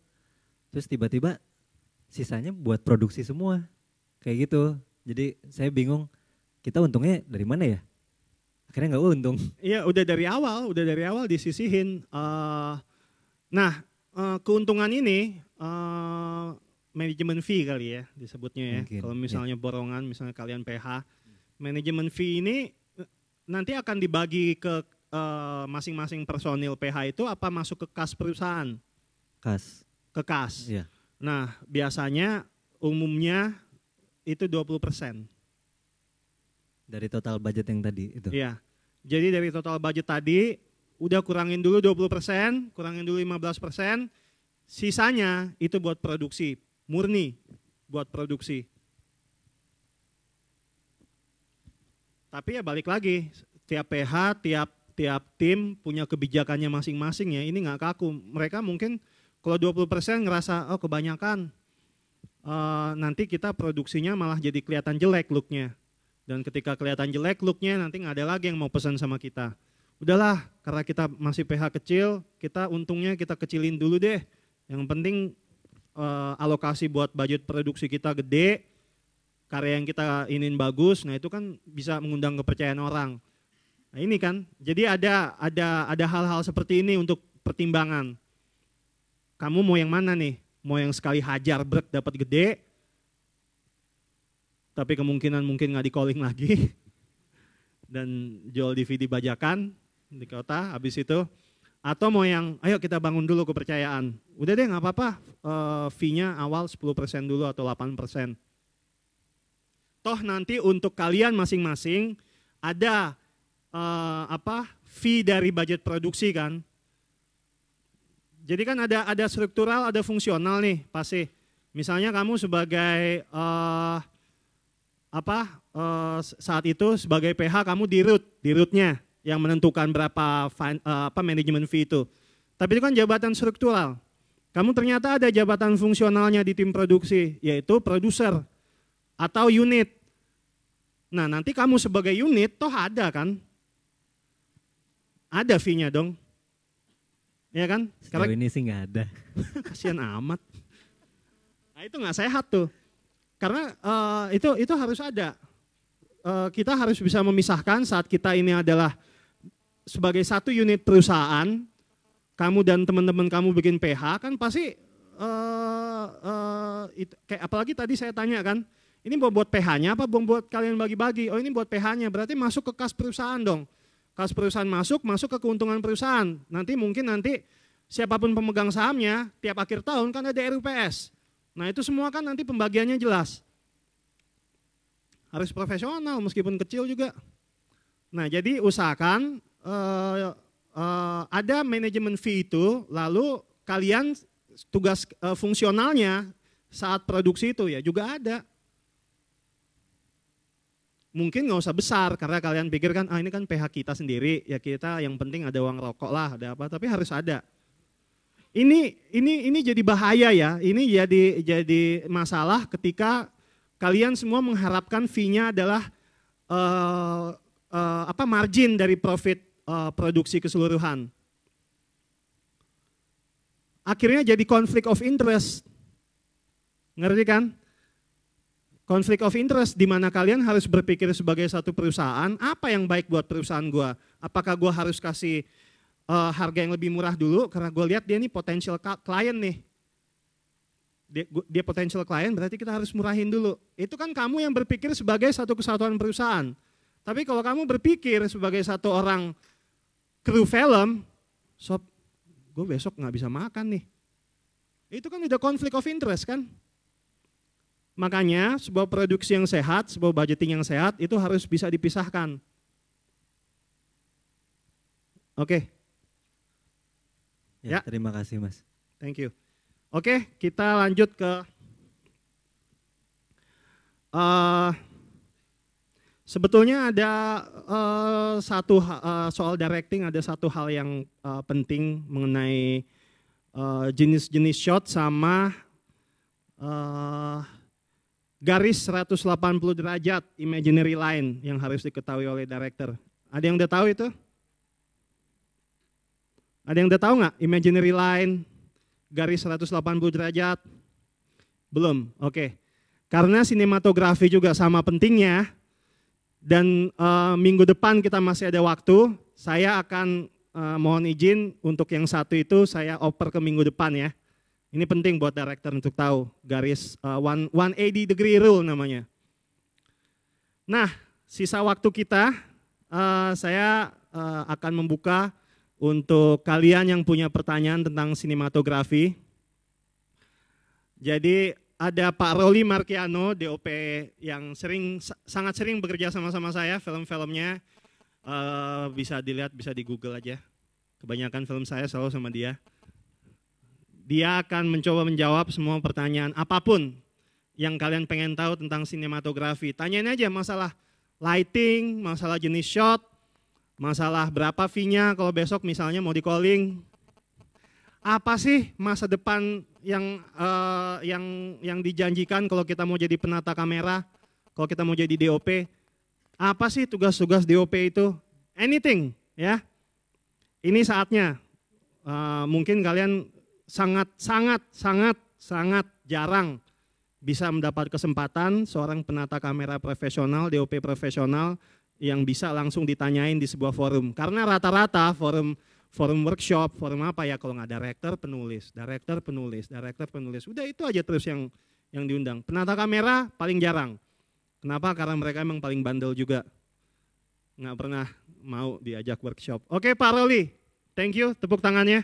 Terus tiba-tiba sisanya buat produksi semua, kayak gitu. Jadi saya bingung kita untungnya dari mana ya? Akhirnya nggak untung. Iya udah dari awal, udah dari awal disisihin. Uh, nah uh, keuntungan ini uh, manajemen fee kali ya disebutnya ya. Kalau iya. misalnya ya. borongan, misalnya kalian PH manajemen fee ini eh, nanti akan dibagi ke eh, masing-masing uh, personil PH itu apa masuk ke kas perusahaan? Kas. Ke kas. Iya. Nah, biasanya umumnya itu 20%. persen Dari total budget yang tadi itu. Iya. Jadi dari total budget tadi udah kurangin dulu 20%, persen, kurangin dulu 15%, persen, sisanya itu buat produksi, murni buat produksi. Tapi ya balik lagi, tiap PH, tiap tiap tim punya kebijakannya masing-masing ya. Ini nggak kaku. Mereka mungkin kalau 20% ngerasa oh kebanyakan uh, nanti kita produksinya malah jadi kelihatan jelek looknya. Dan ketika kelihatan jelek looknya nanti nggak ada lagi yang mau pesan sama kita. Udahlah, karena kita masih PH kecil, kita untungnya kita kecilin dulu deh. Yang penting uh, alokasi buat budget produksi kita gede, karya yang kita ingin bagus, nah itu kan bisa mengundang kepercayaan orang. Nah ini kan, jadi ada ada ada hal-hal seperti ini untuk pertimbangan. Kamu mau yang mana nih? Mau yang sekali hajar berat dapat gede, tapi kemungkinan mungkin nggak di calling lagi dan jual DVD bajakan di kota habis itu atau mau yang ayo kita bangun dulu kepercayaan udah deh nggak apa-apa uh, fee-nya awal 10% dulu atau 8% toh nanti untuk kalian masing-masing ada uh, apa fee dari budget produksi kan. Jadi kan ada ada struktural, ada fungsional nih pasti. Misalnya kamu sebagai uh, apa uh, saat itu sebagai PH kamu di root, di rootnya yang menentukan berapa fin, uh, apa manajemen fee itu. Tapi itu kan jabatan struktural. Kamu ternyata ada jabatan fungsionalnya di tim produksi, yaitu produser atau unit. Nah, nanti kamu sebagai unit toh ada kan? Ada fee-nya dong. Iya kan? Sekarang ini sih nggak ada. Kasihan amat. Nah, itu nggak sehat tuh. Karena uh, itu itu harus ada. Uh, kita harus bisa memisahkan saat kita ini adalah sebagai satu unit perusahaan, kamu dan teman-teman kamu bikin PH kan pasti uh, eh, uh, itu, kayak apalagi tadi saya tanya kan, ini buat buat PH-nya apa mau buat kalian bagi-bagi? Oh ini buat PH-nya, berarti masuk ke kas perusahaan dong. Kas perusahaan masuk, masuk ke keuntungan perusahaan. Nanti mungkin nanti siapapun pemegang sahamnya, tiap akhir tahun kan ada RUPS. Nah itu semua kan nanti pembagiannya jelas. Harus profesional meskipun kecil juga. Nah jadi usahakan uh, uh, ada manajemen fee itu, lalu kalian tugas uh, fungsionalnya saat produksi itu ya juga ada mungkin nggak usah besar karena kalian pikir kan ah ini kan PH kita sendiri ya kita yang penting ada uang rokok lah ada apa tapi harus ada ini ini ini jadi bahaya ya ini jadi jadi masalah ketika kalian semua mengharapkan fee-nya adalah uh, uh, apa margin dari profit uh, produksi keseluruhan akhirnya jadi konflik of interest ngerti kan Konflik of interest di mana kalian harus berpikir sebagai satu perusahaan, apa yang baik buat perusahaan gue? Apakah gue harus kasih uh, harga yang lebih murah dulu? Karena gue lihat dia ini potential klien nih. Dia, dia potensial klien berarti kita harus murahin dulu. Itu kan kamu yang berpikir sebagai satu kesatuan perusahaan. Tapi kalau kamu berpikir sebagai satu orang kru film, sob, gue besok nggak bisa makan nih. Itu kan udah konflik of interest kan? Makanya sebuah produksi yang sehat, sebuah budgeting yang sehat itu harus bisa dipisahkan. Oke. Okay. Ya, ya, terima kasih Mas. Thank you. Oke, okay, kita lanjut ke uh, sebetulnya ada uh, satu uh, soal directing ada satu hal yang uh, penting mengenai jenis-jenis uh, shot sama uh, garis 180 derajat imaginary line yang harus diketahui oleh director. Ada yang udah tahu itu? Ada yang udah tahu nggak imaginary line garis 180 derajat? Belum. Oke. Okay. Karena sinematografi juga sama pentingnya dan e, minggu depan kita masih ada waktu, saya akan e, mohon izin untuk yang satu itu saya oper ke minggu depan ya. Ini penting buat director untuk tahu garis uh, one, 180 degree rule namanya. Nah, sisa waktu kita uh, saya uh, akan membuka untuk kalian yang punya pertanyaan tentang sinematografi. Jadi ada Pak Roli Mariano, DOP yang sering sangat sering bekerja sama-sama saya film-filmnya. Uh, bisa dilihat, bisa di Google aja. Kebanyakan film saya selalu sama dia. Dia akan mencoba menjawab semua pertanyaan apapun yang kalian pengen tahu tentang sinematografi. Tanyain aja masalah lighting, masalah jenis shot, masalah berapa fee-nya kalau besok misalnya mau di calling. Apa sih masa depan yang uh, yang yang dijanjikan kalau kita mau jadi penata kamera, kalau kita mau jadi DOP? Apa sih tugas-tugas DOP itu? Anything, ya. Ini saatnya. Uh, mungkin kalian sangat sangat sangat sangat jarang bisa mendapat kesempatan seorang penata kamera profesional, DOP profesional yang bisa langsung ditanyain di sebuah forum. Karena rata-rata forum forum workshop, forum apa ya kalau nggak director penulis, director penulis, director penulis. Udah itu aja terus yang yang diundang. Penata kamera paling jarang. Kenapa? Karena mereka emang paling bandel juga. Nggak pernah mau diajak workshop. Oke Pak Roli, thank you, tepuk tangannya.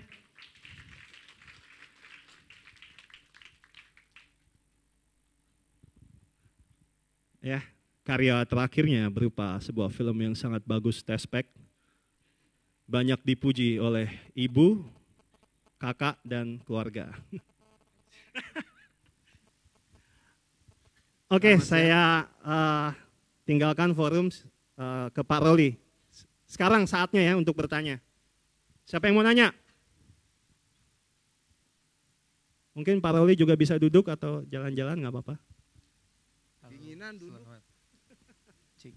ya karya terakhirnya berupa sebuah film yang sangat bagus Tespek banyak dipuji oleh ibu, kakak dan keluarga. Oke, okay, saya uh, tinggalkan forum uh, ke Pak Roli. Sekarang saatnya ya untuk bertanya. Siapa yang mau nanya? Mungkin Pak Roli juga bisa duduk atau jalan-jalan nggak apa-apa duduk. Selamat. Cik.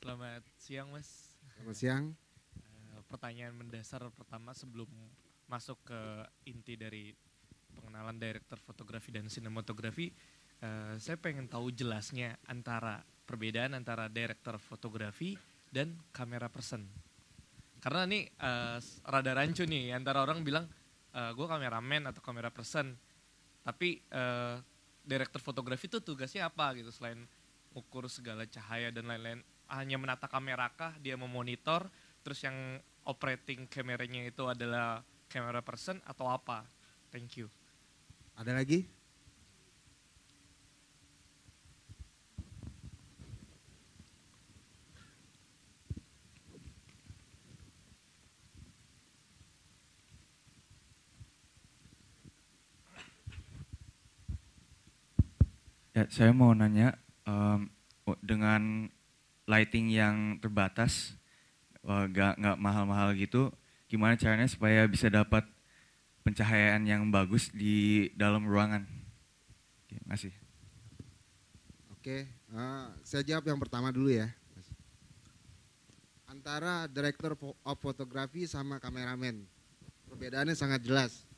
Selamat siang, Mas. Selamat siang. Eh, pertanyaan mendasar pertama sebelum masuk ke inti dari pengenalan director fotografi dan sinematografi, eh, saya pengen tahu jelasnya antara perbedaan antara director fotografi dan kamera person. Karena ini uh, eh, rada rancu nih antara orang bilang uh, gue kameramen atau kamera person, tapi uh, direktur fotografi itu tugasnya apa gitu selain ukur segala cahaya dan lain-lain hanya menata kamera kah dia memonitor terus yang operating kameranya itu adalah camera person atau apa thank you ada lagi saya mau nanya um, dengan lighting yang terbatas, uh, e, gak nggak mahal-mahal gitu, gimana caranya supaya bisa dapat pencahayaan yang bagus di dalam ruangan? Oke, masih. Oke, uh, saya jawab yang pertama dulu ya. Antara director of photography sama kameramen, perbedaannya sangat jelas.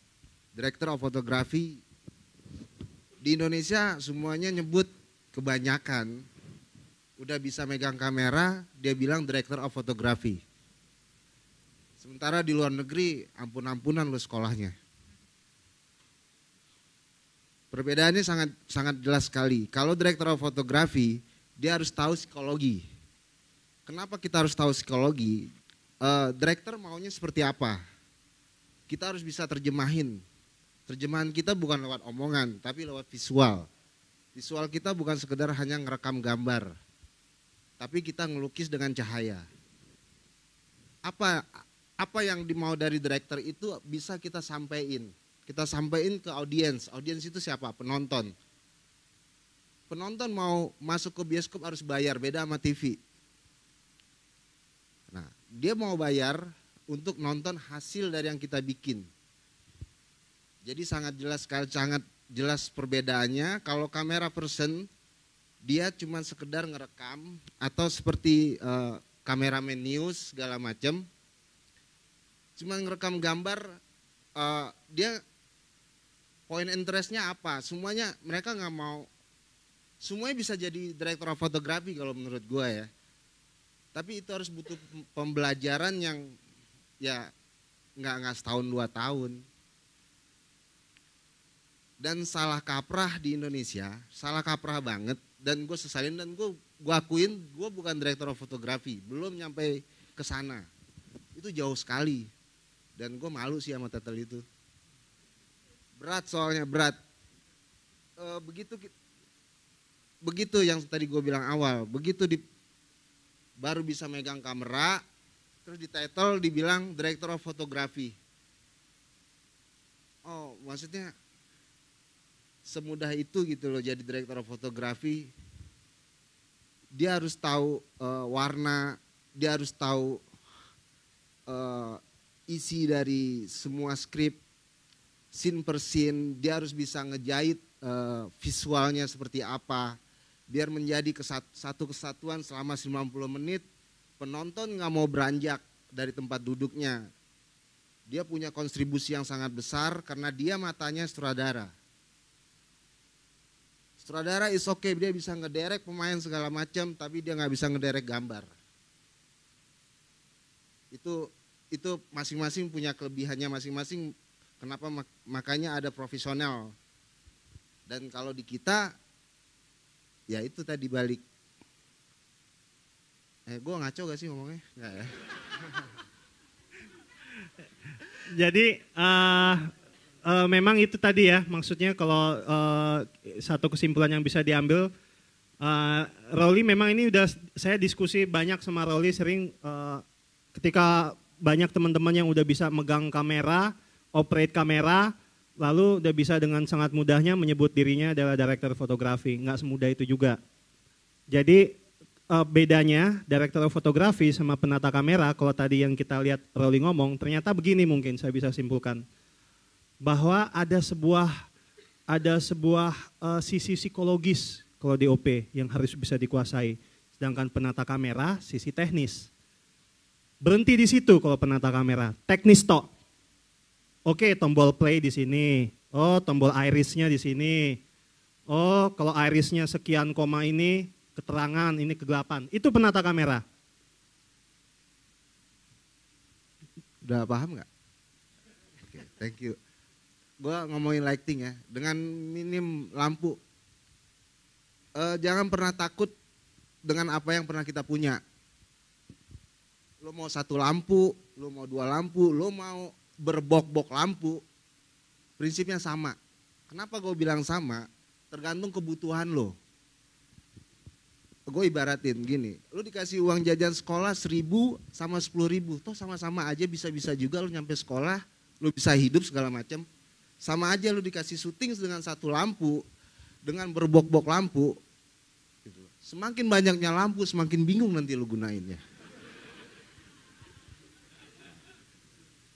Director of photography di Indonesia semuanya nyebut kebanyakan udah bisa megang kamera, dia bilang director of photography. Sementara di luar negeri ampun-ampunan lu sekolahnya. Perbedaannya sangat sangat jelas sekali. Kalau director of photography, dia harus tahu psikologi. Kenapa kita harus tahu psikologi? Uh, director maunya seperti apa? Kita harus bisa terjemahin Terjemahan kita bukan lewat omongan, tapi lewat visual. Visual kita bukan sekedar hanya ngerekam gambar, tapi kita ngelukis dengan cahaya. Apa apa yang dimau dari director itu bisa kita sampaikan. Kita sampaikan ke audiens. Audiens itu siapa? Penonton. Penonton mau masuk ke bioskop harus bayar, beda sama TV. Nah, dia mau bayar untuk nonton hasil dari yang kita bikin jadi sangat jelas sekali, sangat jelas perbedaannya. Kalau kamera person dia cuma sekedar ngerekam atau seperti uh, kameramen news segala macam. Cuma ngerekam gambar uh, dia point interestnya apa? Semuanya mereka nggak mau. Semuanya bisa jadi direktur fotografi kalau menurut gue ya. Tapi itu harus butuh pembelajaran yang ya nggak nggak setahun dua tahun dan salah kaprah di Indonesia, salah kaprah banget dan gue sesalin dan gue gue akuin gue bukan direktur fotografi, belum nyampe ke sana. Itu jauh sekali dan gue malu sih sama tetel itu. Berat soalnya berat. E, begitu begitu yang tadi gue bilang awal, begitu di baru bisa megang kamera, terus di title dibilang direktur fotografi. Oh, maksudnya semudah itu gitu loh jadi direktur fotografi dia harus tahu uh, warna dia harus tahu uh, isi dari semua skrip scene per scene dia harus bisa ngejahit uh, visualnya seperti apa biar menjadi kesat, satu kesatuan selama 90 menit penonton nggak mau beranjak dari tempat duduknya dia punya kontribusi yang sangat besar karena dia matanya sutradara Saudara is okay, dia bisa ngederek pemain segala macam, tapi dia nggak bisa ngederek gambar. Itu itu masing-masing punya kelebihannya masing-masing. Kenapa makanya ada profesional. Dan kalau di kita, ya itu tadi balik. Eh, gue ngaco gak sih ngomongnya? Enggak ya. Jadi uh, uh, memang itu tadi ya, maksudnya kalau uh, satu kesimpulan yang bisa diambil, uh, Rowley memang ini udah saya diskusi banyak sama Rowley sering uh, ketika banyak teman-teman yang udah bisa megang kamera, operate kamera, lalu udah bisa dengan sangat mudahnya menyebut dirinya adalah director fotografi, nggak semudah itu juga. Jadi uh, bedanya director fotografi sama penata kamera, kalau tadi yang kita lihat Rowley ngomong, ternyata begini mungkin saya bisa simpulkan bahwa ada sebuah ada sebuah uh, sisi psikologis kalau DOP yang harus bisa dikuasai. Sedangkan penata kamera sisi teknis. Berhenti di situ kalau penata kamera, teknis tok. Oke, tombol play di sini. Oh, tombol irisnya di sini. Oh, kalau irisnya sekian koma ini keterangan, ini kegelapan. Itu penata kamera. Udah paham nggak? Oke, okay, thank you gue ngomongin lighting ya dengan minim lampu e, jangan pernah takut dengan apa yang pernah kita punya lo mau satu lampu lo mau dua lampu lo mau berbok-bok lampu prinsipnya sama kenapa gue bilang sama tergantung kebutuhan lo gue ibaratin gini lo dikasih uang jajan sekolah seribu sama sepuluh ribu toh sama-sama aja bisa-bisa juga lo nyampe sekolah lo bisa hidup segala macam sama aja lu dikasih syuting dengan satu lampu, dengan berbok-bok lampu. Gitu. Semakin banyaknya lampu, semakin bingung nanti lu gunainnya.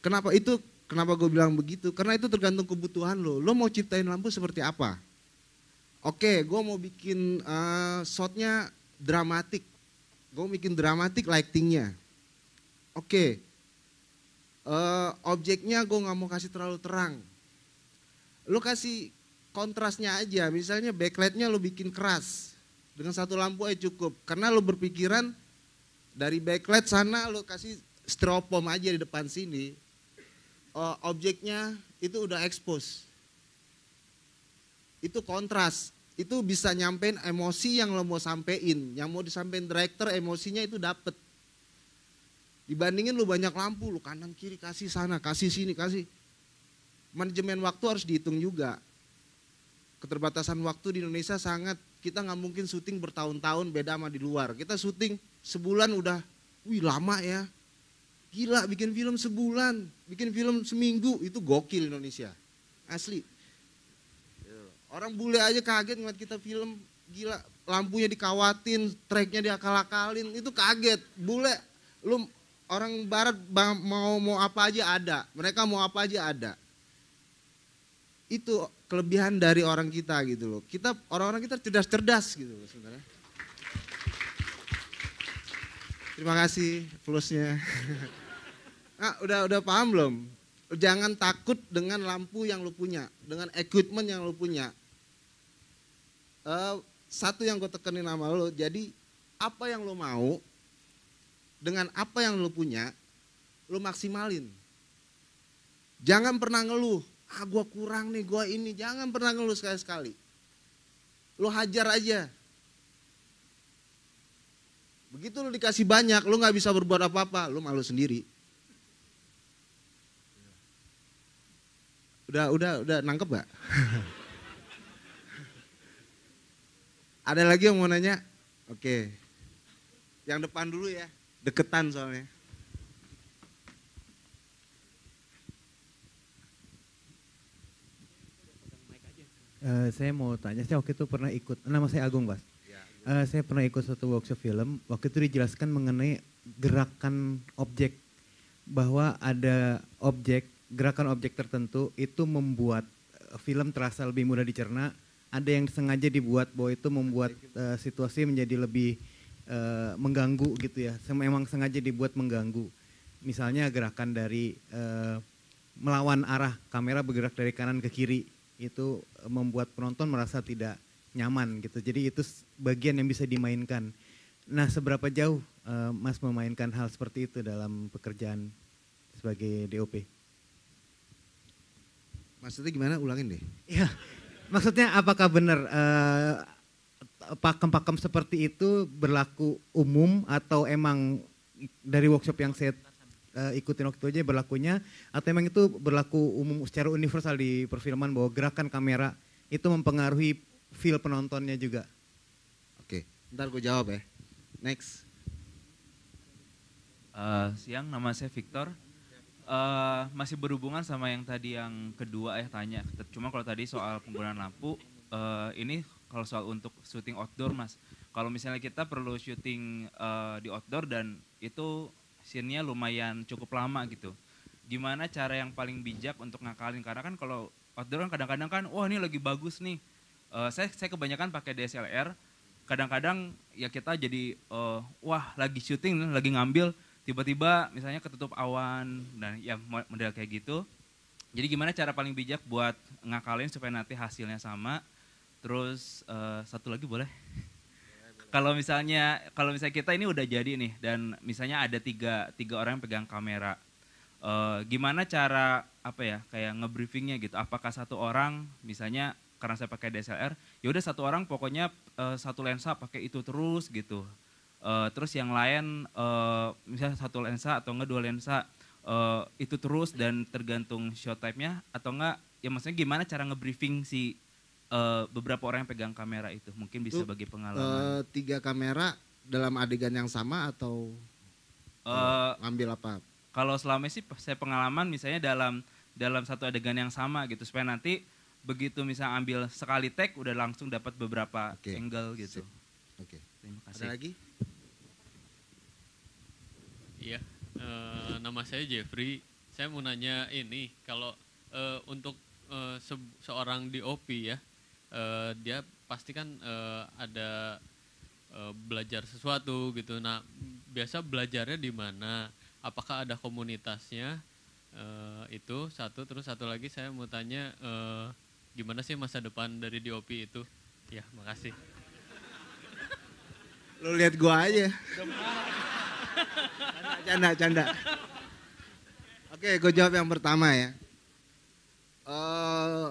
Kenapa itu? Kenapa gue bilang begitu? Karena itu tergantung kebutuhan lo. Lo mau ciptain lampu seperti apa? Oke, gue mau bikin uh, shotnya dramatik. Gue bikin dramatik lightingnya. Oke, uh, objeknya gue nggak mau kasih terlalu terang Lu kasih kontrasnya aja, misalnya backlightnya lu bikin keras. Dengan satu lampu aja cukup. Karena lu berpikiran dari backlight sana lu kasih stropom aja di depan sini. Uh, objeknya itu udah expose. Itu kontras, itu bisa nyampein emosi yang lo mau sampein. Yang mau disampein director emosinya itu dapet. Dibandingin lo banyak lampu, lo kanan kiri kasih sana, kasih sini, kasih manajemen waktu harus dihitung juga. Keterbatasan waktu di Indonesia sangat kita nggak mungkin syuting bertahun-tahun beda sama di luar. Kita syuting sebulan udah, wih lama ya. Gila bikin film sebulan, bikin film seminggu itu gokil Indonesia. Asli. Orang bule aja kaget ngeliat kita film gila lampunya dikawatin, tracknya diakal-akalin, itu kaget. Bule, lu orang barat mau mau apa aja ada, mereka mau apa aja ada itu kelebihan dari orang kita gitu loh. Kita orang-orang kita cerdas-cerdas gitu loh sebenarnya. Terima kasih plusnya. Nah, udah udah paham belum? Jangan takut dengan lampu yang lu punya, dengan equipment yang lu punya. Uh, satu yang gue tekenin sama lo, jadi apa yang lo mau, dengan apa yang lo punya, lo maksimalin. Jangan pernah ngeluh, ah gue kurang nih, gue ini. Jangan pernah ngeluh sekali-sekali. Lo hajar aja. Begitu lo dikasih banyak, lo nggak bisa berbuat apa-apa, lo malu sendiri. Udah, udah, udah nangkep gak? Ada lagi yang mau nanya? Oke. Yang depan dulu ya, deketan soalnya. Eh, saya mau tanya, saya waktu itu pernah ikut, nama saya Agung Mas. Ya, uh, saya pernah ikut satu workshop film, waktu itu dijelaskan mengenai gerakan objek. Bahwa ada objek, gerakan objek tertentu itu membuat eh, film terasa lebih mudah dicerna. Ada yang sengaja dibuat bahwa itu membuat uh, situasi menjadi lebih uh, mengganggu gitu ya. Memang sengaja dibuat mengganggu. Misalnya gerakan dari uh, melawan arah kamera bergerak dari kanan ke kiri itu e, membuat penonton merasa tidak nyaman gitu. Jadi itu bagian yang bisa dimainkan. Nah, seberapa jauh uh, Mas memainkan hal seperti itu dalam pekerjaan sebagai DOP? Maksudnya gimana? Ulangin deh. Ya Maksudnya apakah benar uh, pakem-pakem seperti itu berlaku umum atau emang dari workshop yang saya uh, ikutin waktu aja berlakunya atau emang itu berlaku umum secara universal di perfilman bahwa gerakan kamera itu mempengaruhi feel penontonnya juga. Oke, ntar gue jawab ya. Next. Uh, siang, nama saya Victor. Uh, masih berhubungan sama yang tadi yang kedua ya tanya. Cuma kalau tadi soal penggunaan lampu, uh, ini kalau soal untuk syuting outdoor mas. Kalau misalnya kita perlu syuting uh, di outdoor dan itu scene-nya lumayan cukup lama gitu. Gimana cara yang paling bijak untuk ngakalin karena kan kalau outdoor kan kadang-kadang kan wah ini lagi bagus nih. Uh, saya saya kebanyakan pakai DSLR. Kadang-kadang ya kita jadi uh, wah lagi syuting, lagi ngambil tiba-tiba misalnya ketutup awan dan ya model kayak gitu. Jadi gimana cara paling bijak buat ngakalin supaya nanti hasilnya sama? Terus uh, satu lagi boleh? kalau misalnya kalau misalnya kita ini udah jadi nih dan misalnya ada tiga tiga orang yang pegang kamera uh, gimana cara apa ya kayak ngebriefingnya gitu apakah satu orang misalnya karena saya pakai DSLR ya udah satu orang pokoknya uh, satu lensa pakai itu terus gitu uh, terus yang lain uh, misalnya satu lensa atau enggak dua lensa uh, itu terus dan tergantung shot type-nya atau enggak ya maksudnya gimana cara ngebriefing si uh, beberapa orang yang pegang kamera itu mungkin bisa bagi pengalaman. Uh, tiga kamera dalam adegan yang sama atau uh, ngambil apa? Kalau selama sih saya pengalaman misalnya dalam dalam satu adegan yang sama gitu supaya nanti begitu misalnya ambil sekali take udah langsung dapat beberapa okay. angle gitu. Oke. Okay. Terima kasih. Ada lagi? Iya. Uh, nama saya Jeffrey. Saya mau nanya ini kalau uh, untuk uh, se seorang DOP ya uh, dia pasti kan uh, ada uh, belajar sesuatu gitu. Nah, biasa belajarnya di mana? Apakah ada komunitasnya? Uh, itu satu terus satu lagi saya mau tanya uh, gimana sih masa depan dari DOP itu? Ya, makasih. Lo lihat gua aja. canda, canda, canda. Oke, gue jawab yang pertama ya.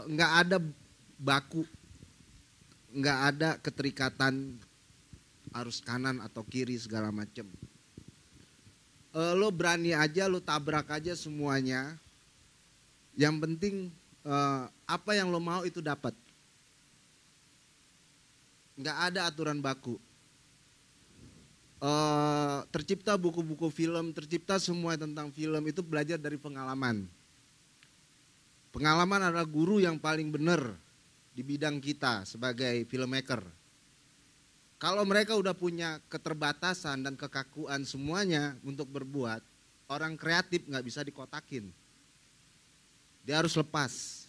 Nggak ada baku nggak ada keterikatan arus kanan atau kiri segala macem. E, lo berani aja, lo tabrak aja semuanya. Yang penting e, apa yang lo mau itu dapat. Nggak ada aturan baku. E, tercipta buku-buku film, tercipta semua tentang film itu belajar dari pengalaman. Pengalaman adalah guru yang paling benar di bidang kita sebagai filmmaker. Kalau mereka udah punya keterbatasan dan kekakuan semuanya untuk berbuat, orang kreatif nggak bisa dikotakin. Dia harus lepas.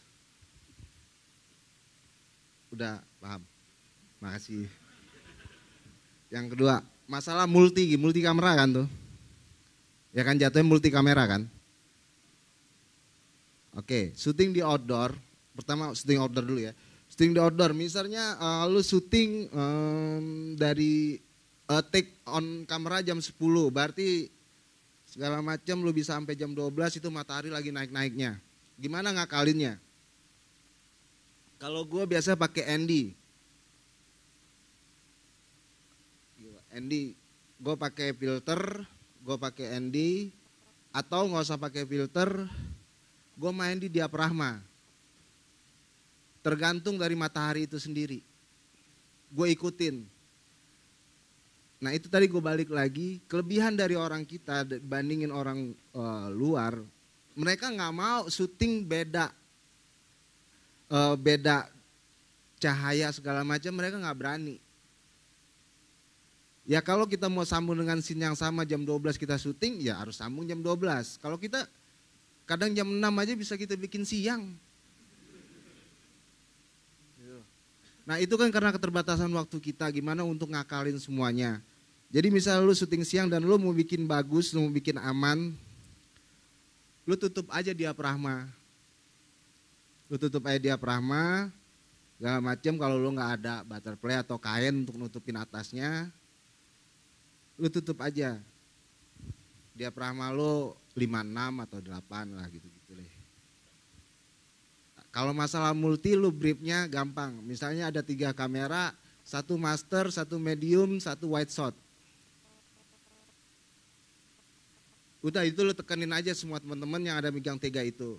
Udah paham? Makasih. Yang kedua, masalah multi, multi kamera kan tuh. Ya kan jatuhnya multi kamera kan. Oke, syuting di outdoor, pertama syuting outdoor dulu ya Shooting the outdoor, misalnya uh, lu syuting um, dari uh, take on kamera jam 10, berarti segala macam lu bisa sampai jam 12 itu matahari lagi naik-naiknya. Gimana ngakalinnya? Kalau gue biasa pakai Andy. Andy, gue pakai filter, gue pakai Andy, atau nggak usah pakai filter, gue main di diafragma. Tergantung dari matahari itu sendiri. Gue ikutin. Nah itu tadi gue balik lagi, kelebihan dari orang kita bandingin orang uh, luar, mereka nggak mau syuting beda, uh, beda cahaya segala macam, mereka nggak berani. Ya kalau kita mau sambung dengan scene yang sama jam 12 kita syuting, ya harus sambung jam 12. Kalau kita kadang jam 6 aja bisa kita bikin siang. Nah itu kan karena keterbatasan waktu kita gimana untuk ngakalin semuanya. Jadi misal lu syuting siang dan lu mau bikin bagus, lu mau bikin aman, lu tutup aja dia prama Lu tutup aja dia prama gak macem kalau lu nggak ada butterfly atau kain untuk nutupin atasnya, lu tutup aja. dia Prahma lu 56 atau 8 lah gitu. Kalau masalah multi lu gampang. Misalnya ada tiga kamera, satu master, satu medium, satu wide shot. Udah itu lo tekenin aja semua teman-teman yang ada megang tiga itu.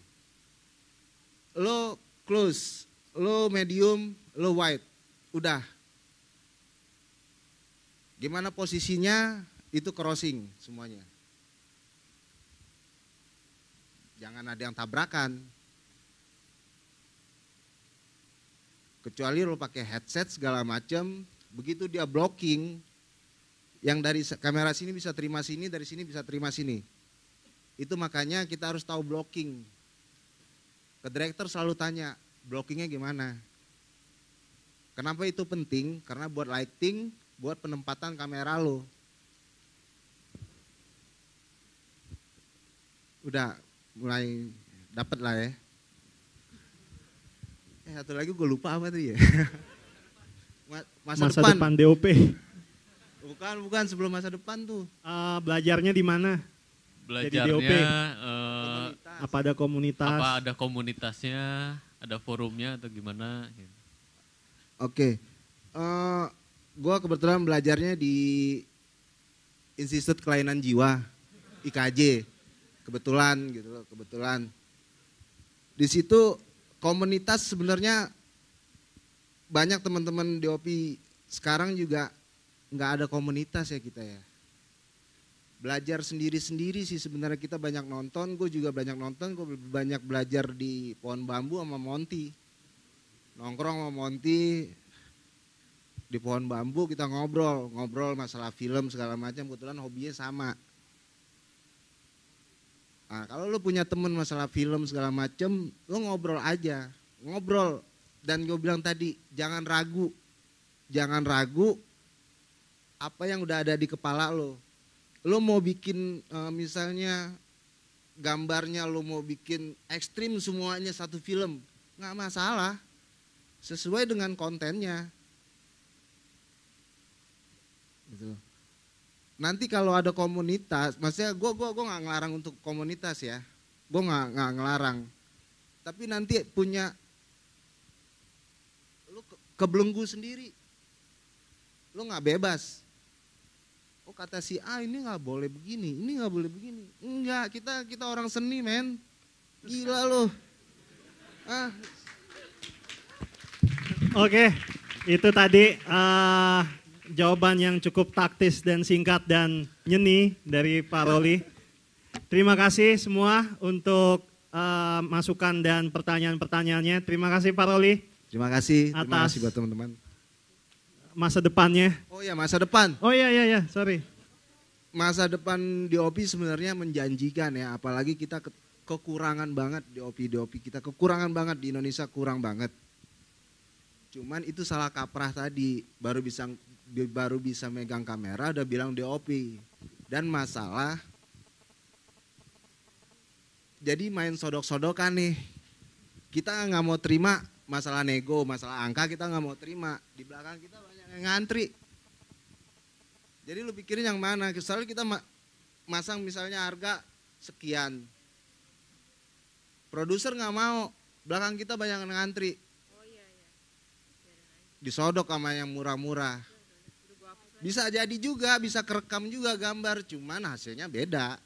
Lo close, lo medium, lo wide. Udah. Gimana posisinya itu crossing semuanya. Jangan ada yang tabrakan. Kecuali lo pakai headset segala macam, begitu dia blocking, yang dari kamera sini bisa terima sini, dari sini bisa terima sini. Itu makanya kita harus tahu blocking. Ke director selalu tanya, blockingnya gimana? Kenapa itu penting? Karena buat lighting, buat penempatan kamera lo. Udah mulai dapat lah ya. Eh, satu lagi gue lupa apa tadi ya. masa, masa depan. depan DOP. Bukan, bukan sebelum masa depan tuh. Uh, belajarnya di mana? Belajarnya Jadi DOP. Uh, apa ada komunitas? Apa ada komunitasnya? Ada forumnya atau gimana? Oke. Okay. Uh, eh, gue kebetulan belajarnya di Institut Kelainan Jiwa, IKJ. Kebetulan gitu loh, kebetulan. Di situ komunitas sebenarnya banyak teman-teman di OPI sekarang juga nggak ada komunitas ya kita ya. Belajar sendiri-sendiri sih sebenarnya kita banyak nonton, gue juga banyak nonton, gue banyak belajar di pohon bambu sama Monty. Nongkrong sama Monty, di pohon bambu kita ngobrol, ngobrol masalah film segala macam, kebetulan hobinya sama Nah, kalau lu punya temen masalah film segala macem, lu ngobrol aja, ngobrol. Dan gue bilang tadi, jangan ragu, jangan ragu apa yang udah ada di kepala lo. Lo mau bikin eh, misalnya gambarnya lo mau bikin ekstrim semuanya satu film, nggak masalah, sesuai dengan kontennya. Gitu nanti kalau ada komunitas, maksudnya gue gua gua nggak ngelarang untuk komunitas ya, gue nggak nggak ngelarang. Tapi nanti punya lu ke, kebelenggu sendiri, lu nggak bebas. Oh kata si A ini nggak boleh begini, ini nggak boleh begini. Enggak, kita kita orang seni men, gila lu. Ah. Oke, itu tadi uh, jawaban yang cukup taktis dan singkat dan nyeni dari Pak Roli. Terima kasih semua untuk uh, masukan dan pertanyaan-pertanyaannya. Terima kasih Pak Roli. Terima kasih. Atas Terima kasih buat teman-teman. Masa depannya. Oh iya masa depan. Oh iya iya iya sorry. Masa depan di OP sebenarnya menjanjikan ya apalagi kita ke kekurangan banget di OP di OP kita kekurangan banget di Indonesia kurang banget. Cuman itu salah kaprah tadi baru bisa baru bisa megang kamera udah bilang DOP dan masalah jadi main sodok-sodokan nih kita nggak mau terima masalah nego masalah angka kita nggak mau terima di belakang kita banyak yang ngantri jadi lu pikirin yang mana misalnya kita masang misalnya harga sekian produser nggak mau belakang kita banyak yang ngantri oh, iya, iya. disodok sama yang murah-murah bisa jadi juga, bisa kerekam juga gambar, cuman hasilnya beda.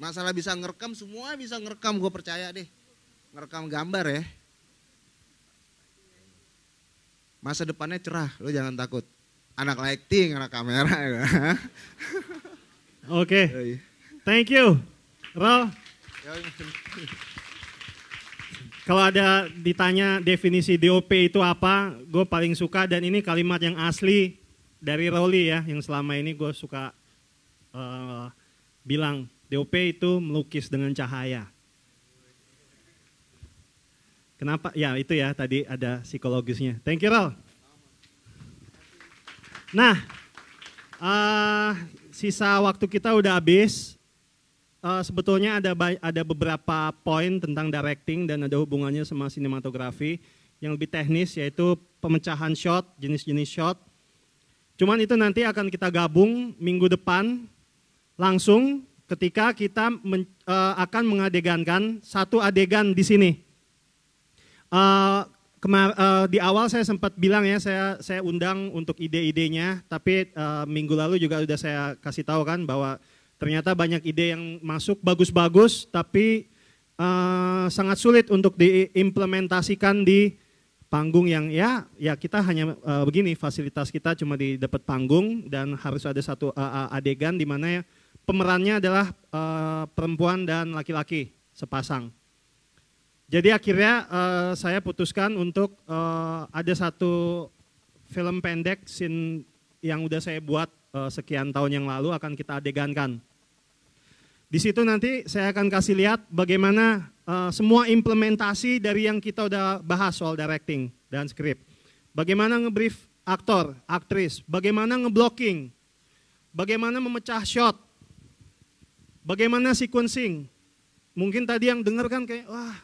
Masalah bisa ngerekam, semua bisa ngerekam, gue percaya deh. Ngerekam gambar ya. Masa depannya cerah, lo jangan takut. Anak lighting, anak kamera. Ya. Oke, okay. Iya. thank you. Rol. Kalau ada ditanya definisi DOP itu apa, gue paling suka dan ini kalimat yang asli dari Roli ya yang selama ini gue suka uh, bilang DOP itu melukis dengan cahaya. Kenapa? Ya itu ya tadi ada psikologisnya. Thank you Rol. Nah, uh, sisa waktu kita udah habis. Uh, sebetulnya ada ada beberapa poin tentang directing dan ada hubungannya sama sinematografi yang lebih teknis yaitu pemecahan shot, jenis-jenis shot, Cuman itu nanti akan kita gabung minggu depan langsung ketika kita men, uh, akan mengadegankan satu adegan di sini. Uh, eh, kemar, uh, eh, di awal saya sempat bilang ya saya saya undang untuk ide-idenya, tapi uh, minggu lalu juga sudah saya kasih tahu kan bahwa ternyata banyak ide yang masuk bagus-bagus, tapi uh, sangat sulit untuk diimplementasikan di panggung yang ya ya kita hanya uh, begini fasilitas kita cuma di didapat panggung dan harus ada satu uh, adegan di mana ya, pemerannya adalah uh, perempuan dan laki-laki sepasang. Jadi akhirnya uh, saya putuskan untuk uh, ada satu film pendek scene yang udah saya buat uh, sekian tahun yang lalu akan kita adegankan. Di situ nanti saya akan kasih lihat bagaimana uh, semua implementasi dari yang kita udah bahas soal directing dan script. Bagaimana ngebrief aktor, aktris, bagaimana ngeblocking, bagaimana memecah shot, bagaimana sequencing. Mungkin tadi yang dengar kan kayak wah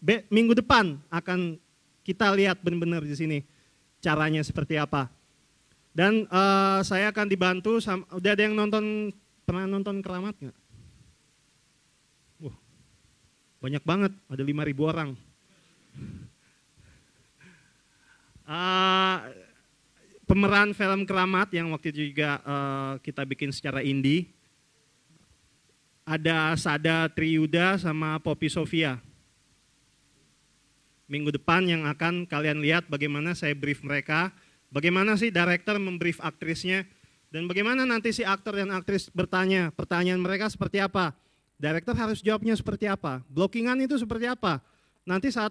be, minggu depan akan kita lihat benar-benar di sini caranya seperti apa. Dan uh, saya akan dibantu sama, udah ada yang nonton pernah nonton keramat nggak? Banyak banget, ada 5.000 orang. Uh, pemeran film Keramat yang waktu itu juga uh, kita bikin secara indie. Ada Sada Triyuda sama Poppy Sofia. Minggu depan yang akan kalian lihat bagaimana saya brief mereka, bagaimana sih director membrief aktrisnya, dan bagaimana nanti si aktor dan aktris bertanya, pertanyaan mereka seperti apa Direktur harus jawabnya seperti apa? Blockingan itu seperti apa? Nanti saat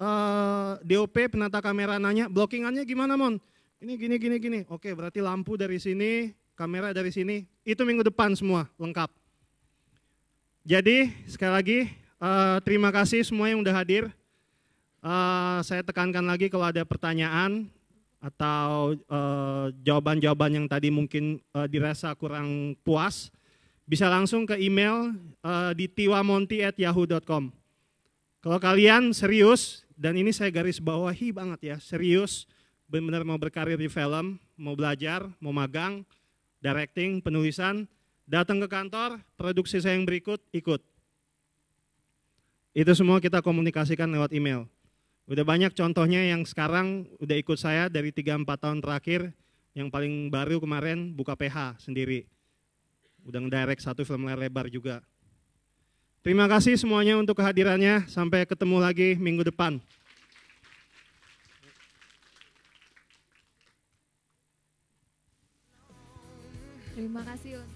uh, eh, DOP penata kamera nanya, blockingannya gimana Mon? Ini gini, gini, gini. Oke, berarti lampu dari sini, kamera dari sini. Itu minggu depan semua, lengkap. Jadi, sekali lagi, uh, terima kasih semua yang udah hadir. Uh, saya tekankan lagi kalau ada pertanyaan atau jawaban-jawaban uh, yang tadi mungkin uh, dirasa kurang puas, bisa langsung ke email uh, di tiwamonti@yahoo.com. Kalau kalian serius dan ini saya garis bawahi banget ya, serius benar-benar mau berkarir di film, mau belajar, mau magang, directing, penulisan, datang ke kantor, produksi saya yang berikut ikut. Itu semua kita komunikasikan lewat email. Udah banyak contohnya yang sekarang udah ikut saya dari 3-4 tahun terakhir, yang paling baru kemarin buka PH sendiri udah ngedirect satu film layar lebar juga. Terima kasih semuanya untuk kehadirannya. Sampai ketemu lagi minggu depan. Terima kasih